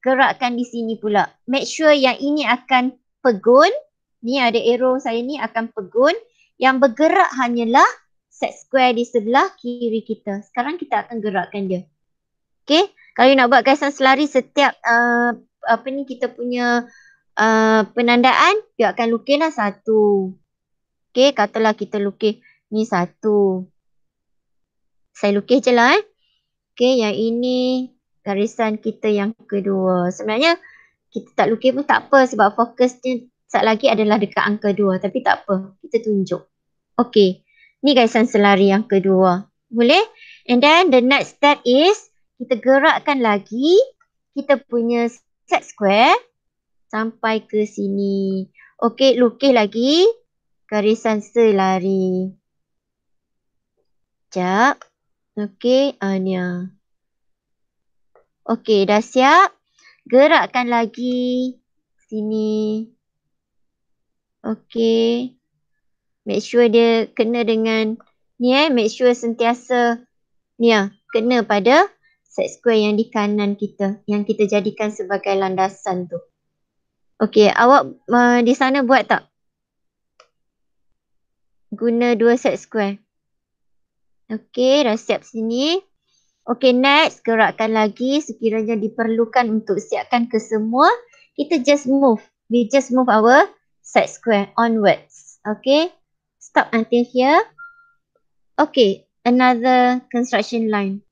gerakkan di sini pula. Make sure yang ini akan pegun. Ni ada arrow saya ni akan pegun. Yang bergerak hanyalah set square di sebelah kiri kita. Sekarang kita akan gerakkan dia. Okay. Kalau you nak buat kaisan selari setiap uh, apa ni kita punya uh, penandaan, you akan lukislah satu. Okay. Katalah kita lukis. Ni satu. Saya lukis je lah eh. Okay yang ini garisan kita yang kedua. Sebenarnya kita tak lukis pun tak apa sebab fokusnya dia lagi adalah dekat angka dua. Tapi tak apa. Kita tunjuk. Okay. Ni garisan selari yang kedua. Boleh? And then the next step is kita gerakkan lagi kita punya set square sampai ke sini. Okay lukis lagi garisan selari. Sekejap. Okey, Ania. Okey, dah siap? Gerakkan lagi. Sini. Okey. Make sure dia kena dengan ni eh. Make sure sentiasa ni ah. Kena pada set square yang di kanan kita. Yang kita jadikan sebagai landasan tu. Okey, awak uh, di sana buat tak? Guna dua set square. Okey, resep sini. Okey, next gerakkan lagi sekiranya diperlukan untuk siapkan ke semua. Kita just move. We just move our side square onwards. Okey. Stop until here. Okey, another construction line.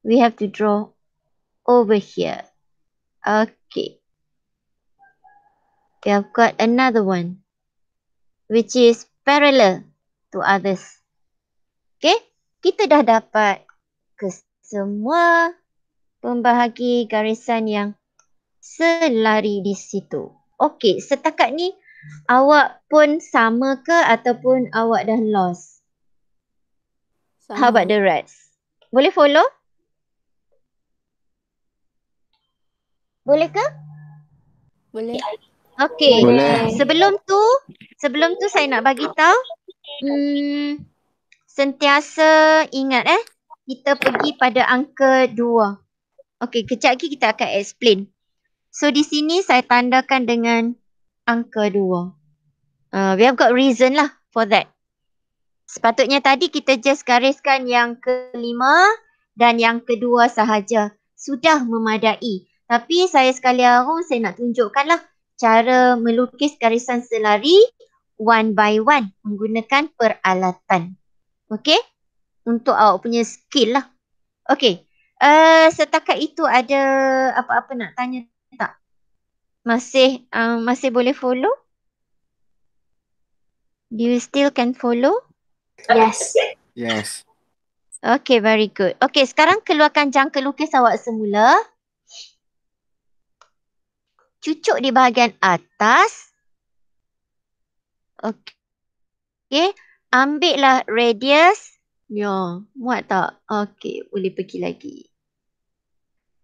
We have to draw over here. Okey. We have got another one which is parallel to others. Okey, kita dah dapat semua pembahagi garisan yang selari di situ. Okey, setakat ni awak pun sama ke ataupun awak dah lost? Sama. How about the rest? Boleh follow? Boleh ke? Boleh. Okey. Sebelum tu, sebelum tu saya nak bagi tahu hmm, sentiasa ingat eh kita pergi pada angka dua, Okey, kejap lagi kita akan explain. So di sini saya tandakan dengan angka dua. Uh, we have got reason lah for that. Sepatutnya tadi kita just gariskan yang kelima dan yang kedua sahaja. Sudah memadai. Tapi saya sekali arum saya nak tunjukkan lah cara melukis garisan selari one by one menggunakan peralatan. Okay. Untuk awak punya skill lah. Okay. Uh, eh, setakat itu ada apa-apa nak tanya tak? Masih uh, masih boleh follow? Do you still can follow? Yes. Yes. Okay, very good. Okay, sekarang keluarkan jangka lukis awak semula. Cucuk di bahagian atas. Okay. Okay. Ambil lah radius. Ya, muat tak? Okey, boleh pergi lagi.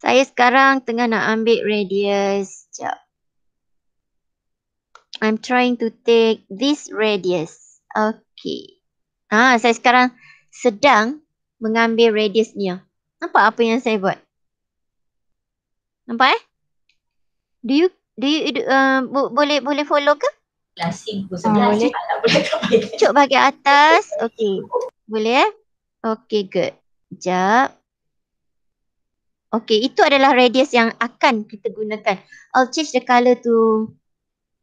Saya sekarang tengah nak ambil radius. Sekejap. I'm trying to take this radius. Okey. Ha, saya sekarang sedang mengambil radius ni. Nampak apa yang saya buat? Nampak eh? Do you do you uh, bo boleh boleh follow ke? Klasik pukul 11 oh, ah, boleh. tak lah, boleh kembali. Cuk bagi atas. Okey. Boleh eh? Okey good. Sekejap. Okey itu adalah radius yang akan kita gunakan. I'll change the color to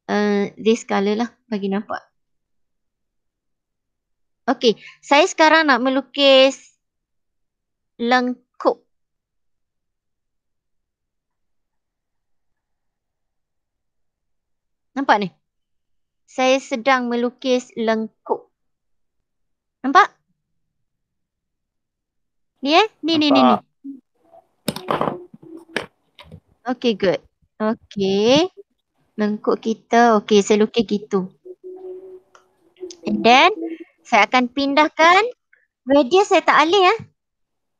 uh, this color lah bagi nampak. Okey saya sekarang nak melukis lengkuk. Nampak ni? saya sedang melukis lengkuk. Nampak? Ni eh? Ni, ni, ni, ni. Okay, good. Okay. Lengkuk kita. Okay, saya lukis gitu. And then, saya akan pindahkan radius saya tak alih eh.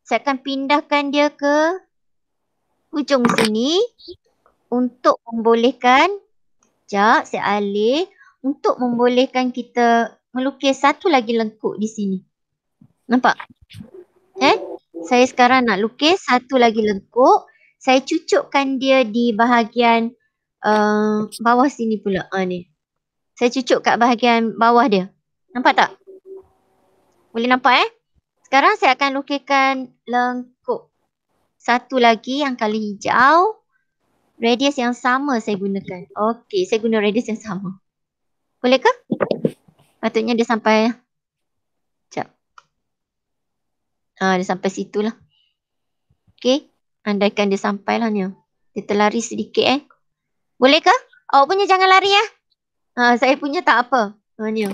Saya akan pindahkan dia ke ujung sini untuk membolehkan. Sekejap, saya alih untuk membolehkan kita melukis satu lagi lengkuk di sini. Nampak? Eh? Saya sekarang nak lukis satu lagi lengkuk. Saya cucukkan dia di bahagian uh, bawah sini pula. Ha, ni. Saya cucuk kat bahagian bawah dia. Nampak tak? Boleh nampak eh? Sekarang saya akan lukiskan lengkuk. Satu lagi yang kali hijau. Radius yang sama saya gunakan. Okey, saya guna radius yang sama. Boleh ke? Patutnya dia sampai. Sekejap. Ha, dia sampai situ lah. Okay. Andaikan dia sampai lah ni. Dia terlari sedikit eh. Boleh ke? Awak punya jangan lari ya. Ha, saya punya tak apa. Ha, ni.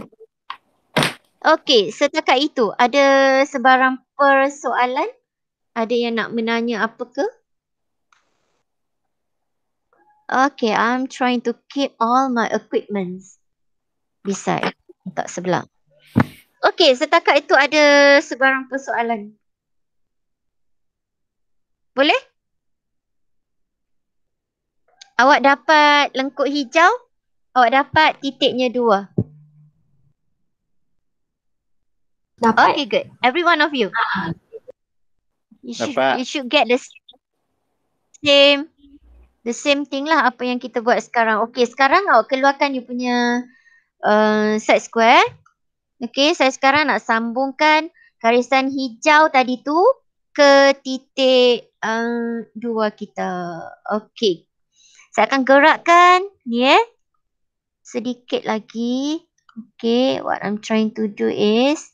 Okay. Setakat itu. Ada sebarang persoalan? Ada yang nak menanya apa ke? Okay, I'm trying to keep all my equipments. Besar eh? tak sebelah. Okey, setakat itu ada sebarang persoalan. Boleh? Awak dapat lengkuk hijau? Awak dapat titiknya dua? Dapat. Okay, good. Every one of you. Ah. you should, dapat. You should get the same. The same thing lah apa yang kita buat sekarang. Okay, sekarang awak keluarkan you punya uh, set square. Okey, saya sekarang nak sambungkan garisan hijau tadi tu ke titik um, dua kita. Okey. Saya akan gerakkan ni eh. Sedikit lagi. Okey, what I'm trying to do is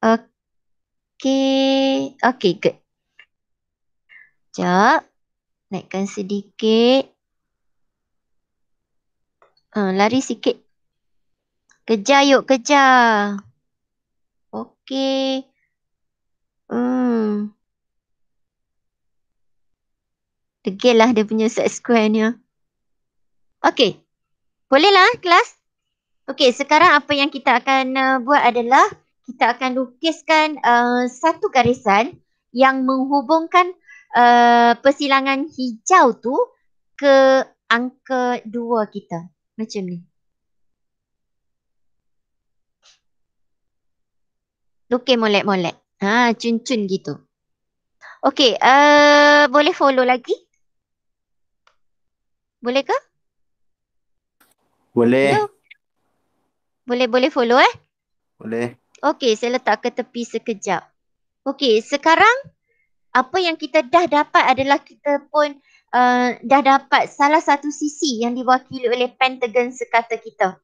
Okey. Okey, good. Sekejap. Naikkan sedikit. Uh, lari sikit. Kejar yuk, kejar. Okey. Hmm. Degil lah dia punya set square ni. Ah. Okey. Boleh lah eh, kelas. Okey, sekarang apa yang kita akan uh, buat adalah kita akan lukiskan uh, satu garisan yang menghubungkan uh, persilangan hijau tu ke angka dua kita. Macam ni. Lukis molek-molek. Ha, cun-cun gitu. Okey, uh, boleh follow lagi? Boleh ke? Boleh. Boleh-boleh follow eh? Boleh. Okey, saya letak ke tepi sekejap. Okey, sekarang apa yang kita dah dapat adalah kita pun uh, dah dapat salah satu sisi yang diwakili oleh pentagon sekata kita.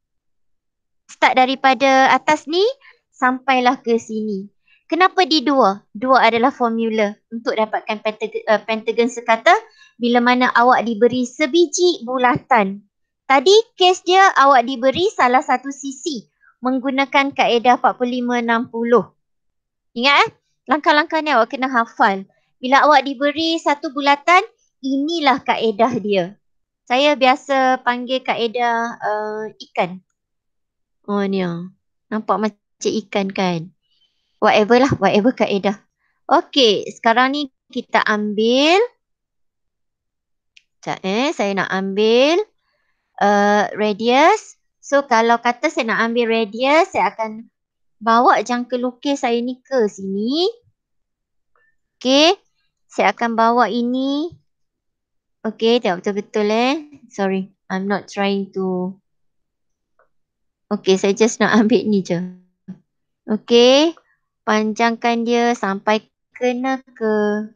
Start daripada atas ni, sampailah ke sini. Kenapa di dua? Dua adalah formula untuk dapatkan pentagon, uh, eh, pentagon sekata bila mana awak diberi sebiji bulatan. Tadi kes dia awak diberi salah satu sisi menggunakan kaedah 45-60. Ingat eh? Langkah-langkah ni awak kena hafal. Bila awak diberi satu bulatan, inilah kaedah dia. Saya biasa panggil kaedah uh, ikan. Oh ni ah. Nampak macam Cik Ikan kan. Whatever lah, whatever kaedah. Okay, sekarang ni kita ambil. Sekejap eh, saya nak ambil uh, radius. So kalau kata saya nak ambil radius, saya akan bawa jangka lukis saya ni ke sini. Okay, saya akan bawa ini. Okay, tengok betul-betul eh. Sorry, I'm not trying to. Okay, saya just nak ambil ni je. Okey. Panjangkan dia sampai kena ke.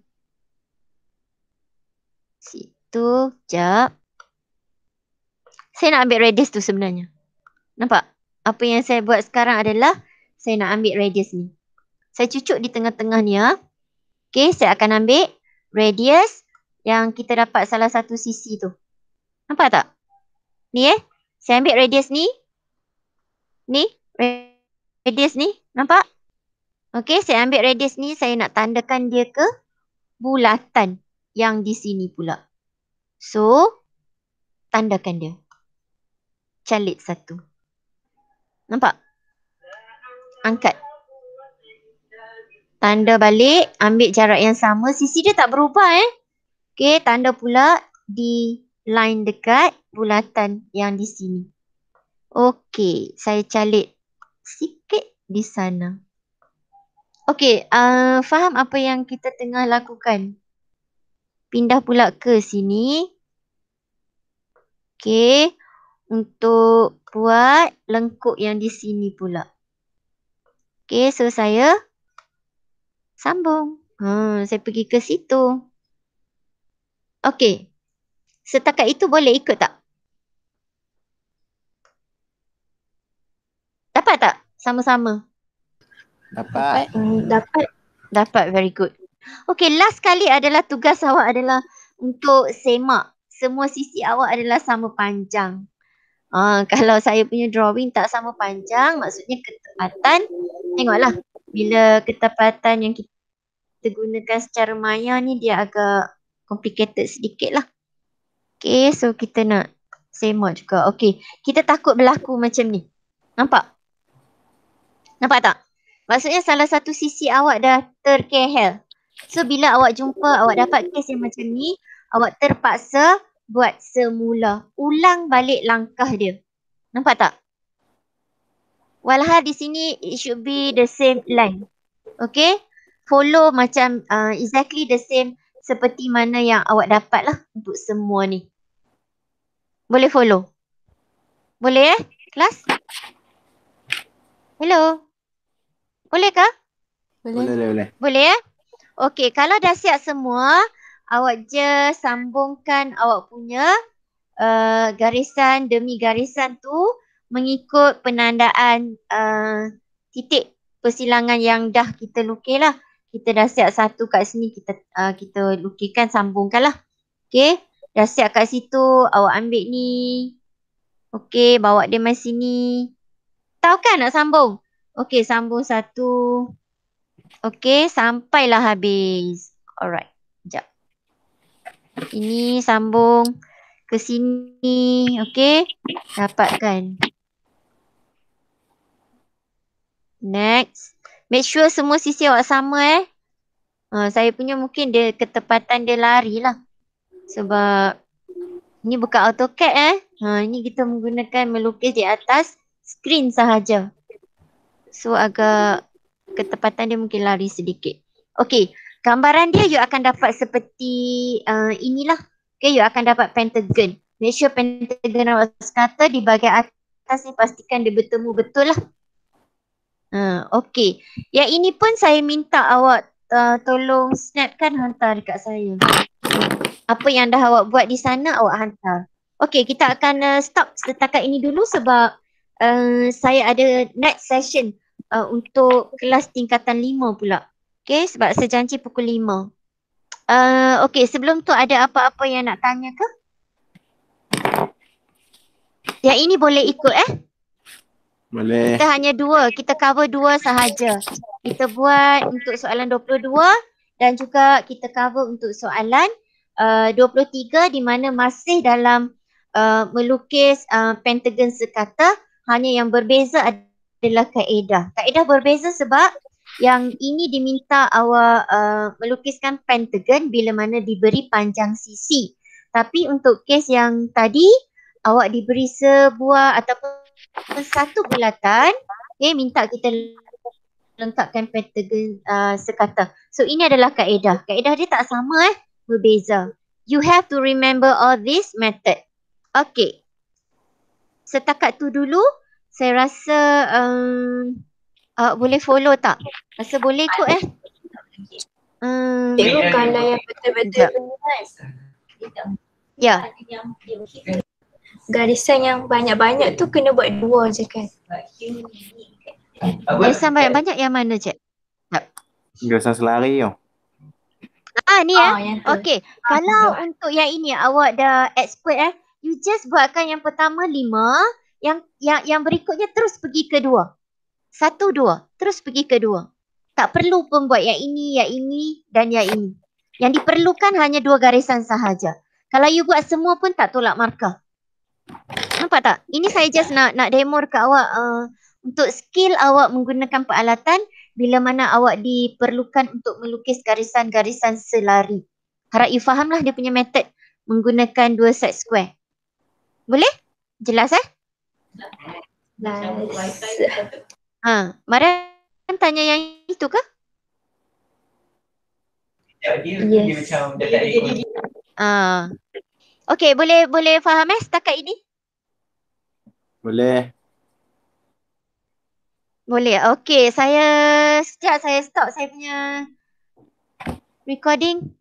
Situ. Sekejap. Saya nak ambil radius tu sebenarnya. Nampak? Apa yang saya buat sekarang adalah saya nak ambil radius ni. Saya cucuk di tengah-tengah ni ya. Okey, saya akan ambil radius yang kita dapat salah satu sisi tu. Nampak tak? Ni eh. Saya ambil radius ni. Ni. Radius radius ni. Nampak? Okey, saya ambil radius ni. Saya nak tandakan dia ke bulatan yang di sini pula. So, tandakan dia. Calit satu. Nampak? Angkat. Tanda balik. Ambil jarak yang sama. Sisi dia tak berubah eh. Okey, tanda pula di line dekat bulatan yang di sini. Okey, saya calit sikit di sana. Okey, uh, faham apa yang kita tengah lakukan? Pindah pula ke sini. Okey, untuk buat lengkuk yang di sini pula. Okey, so saya sambung. Ha, saya pergi ke situ. Okey, setakat itu boleh ikut tak? dapat tak sama-sama? Dapat. Hmm, dapat. Dapat. Very good. Okay, last kali adalah tugas awak adalah untuk semak. Semua sisi awak adalah sama panjang. Uh, kalau saya punya drawing tak sama panjang, maksudnya ketepatan. Tengoklah. Bila ketepatan yang kita gunakan secara maya ni dia agak complicated sedikit lah. Okay, so kita nak semak juga. Okay, kita takut berlaku macam ni. Nampak? Nampak tak? Maksudnya salah satu sisi awak dah terkehel. So bila awak jumpa, awak dapat kes yang macam ni, awak terpaksa buat semula. Ulang balik langkah dia. Nampak tak? Walhal di sini it should be the same line. Okay? Follow macam uh, exactly the same seperti mana yang awak dapat lah untuk semua ni. Boleh follow? Boleh eh? Kelas? Hello? Boleh ke? Boleh. Boleh, boleh. Boleh eh? Okey, kalau dah siap semua, awak je sambungkan awak punya uh, garisan demi garisan tu mengikut penandaan uh, titik persilangan yang dah kita lukis lah. Kita dah siap satu kat sini, kita uh, kita lukiskan, sambungkan lah. Okey, dah siap kat situ, awak ambil ni. Okey, bawa dia mai sini. Tahu kan nak sambung? Okey, sambung satu. Okey, sampailah habis. Alright, sekejap. Ini sambung ke sini. Okey, dapatkan. Next. Make sure semua sisi awak sama eh. Uh, saya punya mungkin dia ketepatan dia lari lah. Sebab ini bukan AutoCAD eh. Ha, ini kita menggunakan melukis di atas skrin sahaja. So agak ketepatan dia mungkin lari sedikit. Okay, gambaran dia you akan dapat seperti uh, inilah. Okay, you akan dapat pentagon. Make sure pentagon awak kata di bahagian atas ni pastikan dia bertemu betul lah. Uh, okay, ya ini pun saya minta awak uh, tolong snapkan hantar dekat saya. Apa yang dah awak buat di sana awak hantar. Okay, kita akan uh, stop setakat ini dulu sebab uh, saya ada next session uh, untuk kelas tingkatan lima pula. Okay sebab sejanji pukul lima. Uh, okay sebelum tu ada apa-apa yang nak tanya ke? Ya ini boleh ikut eh? Boleh. Kita hanya dua. Kita cover dua sahaja. Kita buat untuk soalan 22 dan juga kita cover untuk soalan uh, 23 di mana masih dalam uh, melukis uh, pentagon sekata hanya yang berbeza adalah adalah kaedah. Kaedah berbeza sebab yang ini diminta awak uh, melukiskan pentagon bila mana diberi panjang sisi. Tapi untuk kes yang tadi awak diberi sebuah ataupun satu bulatan, okay, minta kita lengkapkan pentagon uh, sekata. So ini adalah kaedah. Kaedah dia tak sama eh, berbeza. You have to remember all this method. Okay. Setakat tu dulu, saya rasa um, uh, boleh follow tak? Rasa boleh kot eh. Um, Tengok kalau yang betul-betul menyelas. Ya. Garisan yang banyak-banyak tu kena buat dua je kan. Garisan banyak-banyak yang mana je? Garisan selari tu. Ah ni ya. Oh, eh? Okey. kalau untuk yang ini awak dah expert eh. You just buatkan yang pertama lima. Yang yang yang berikutnya terus pergi ke dua. Satu dua, terus pergi ke dua. Tak perlu pun buat yang ini, yang ini dan yang ini. Yang diperlukan hanya dua garisan sahaja. Kalau you buat semua pun tak tolak markah. Nampak tak? Ini saya just nak nak demo dekat awak uh, untuk skill awak menggunakan peralatan bila mana awak diperlukan untuk melukis garisan-garisan selari. Harap you fahamlah dia punya method menggunakan dua set square. Boleh? Jelas eh? ah Ha, kan tanya yang itu ke? Dia, dia macam Ah. Okay, boleh boleh faham eh setakat ini? Boleh. Boleh. Okay, saya sekejap saya stop saya punya recording.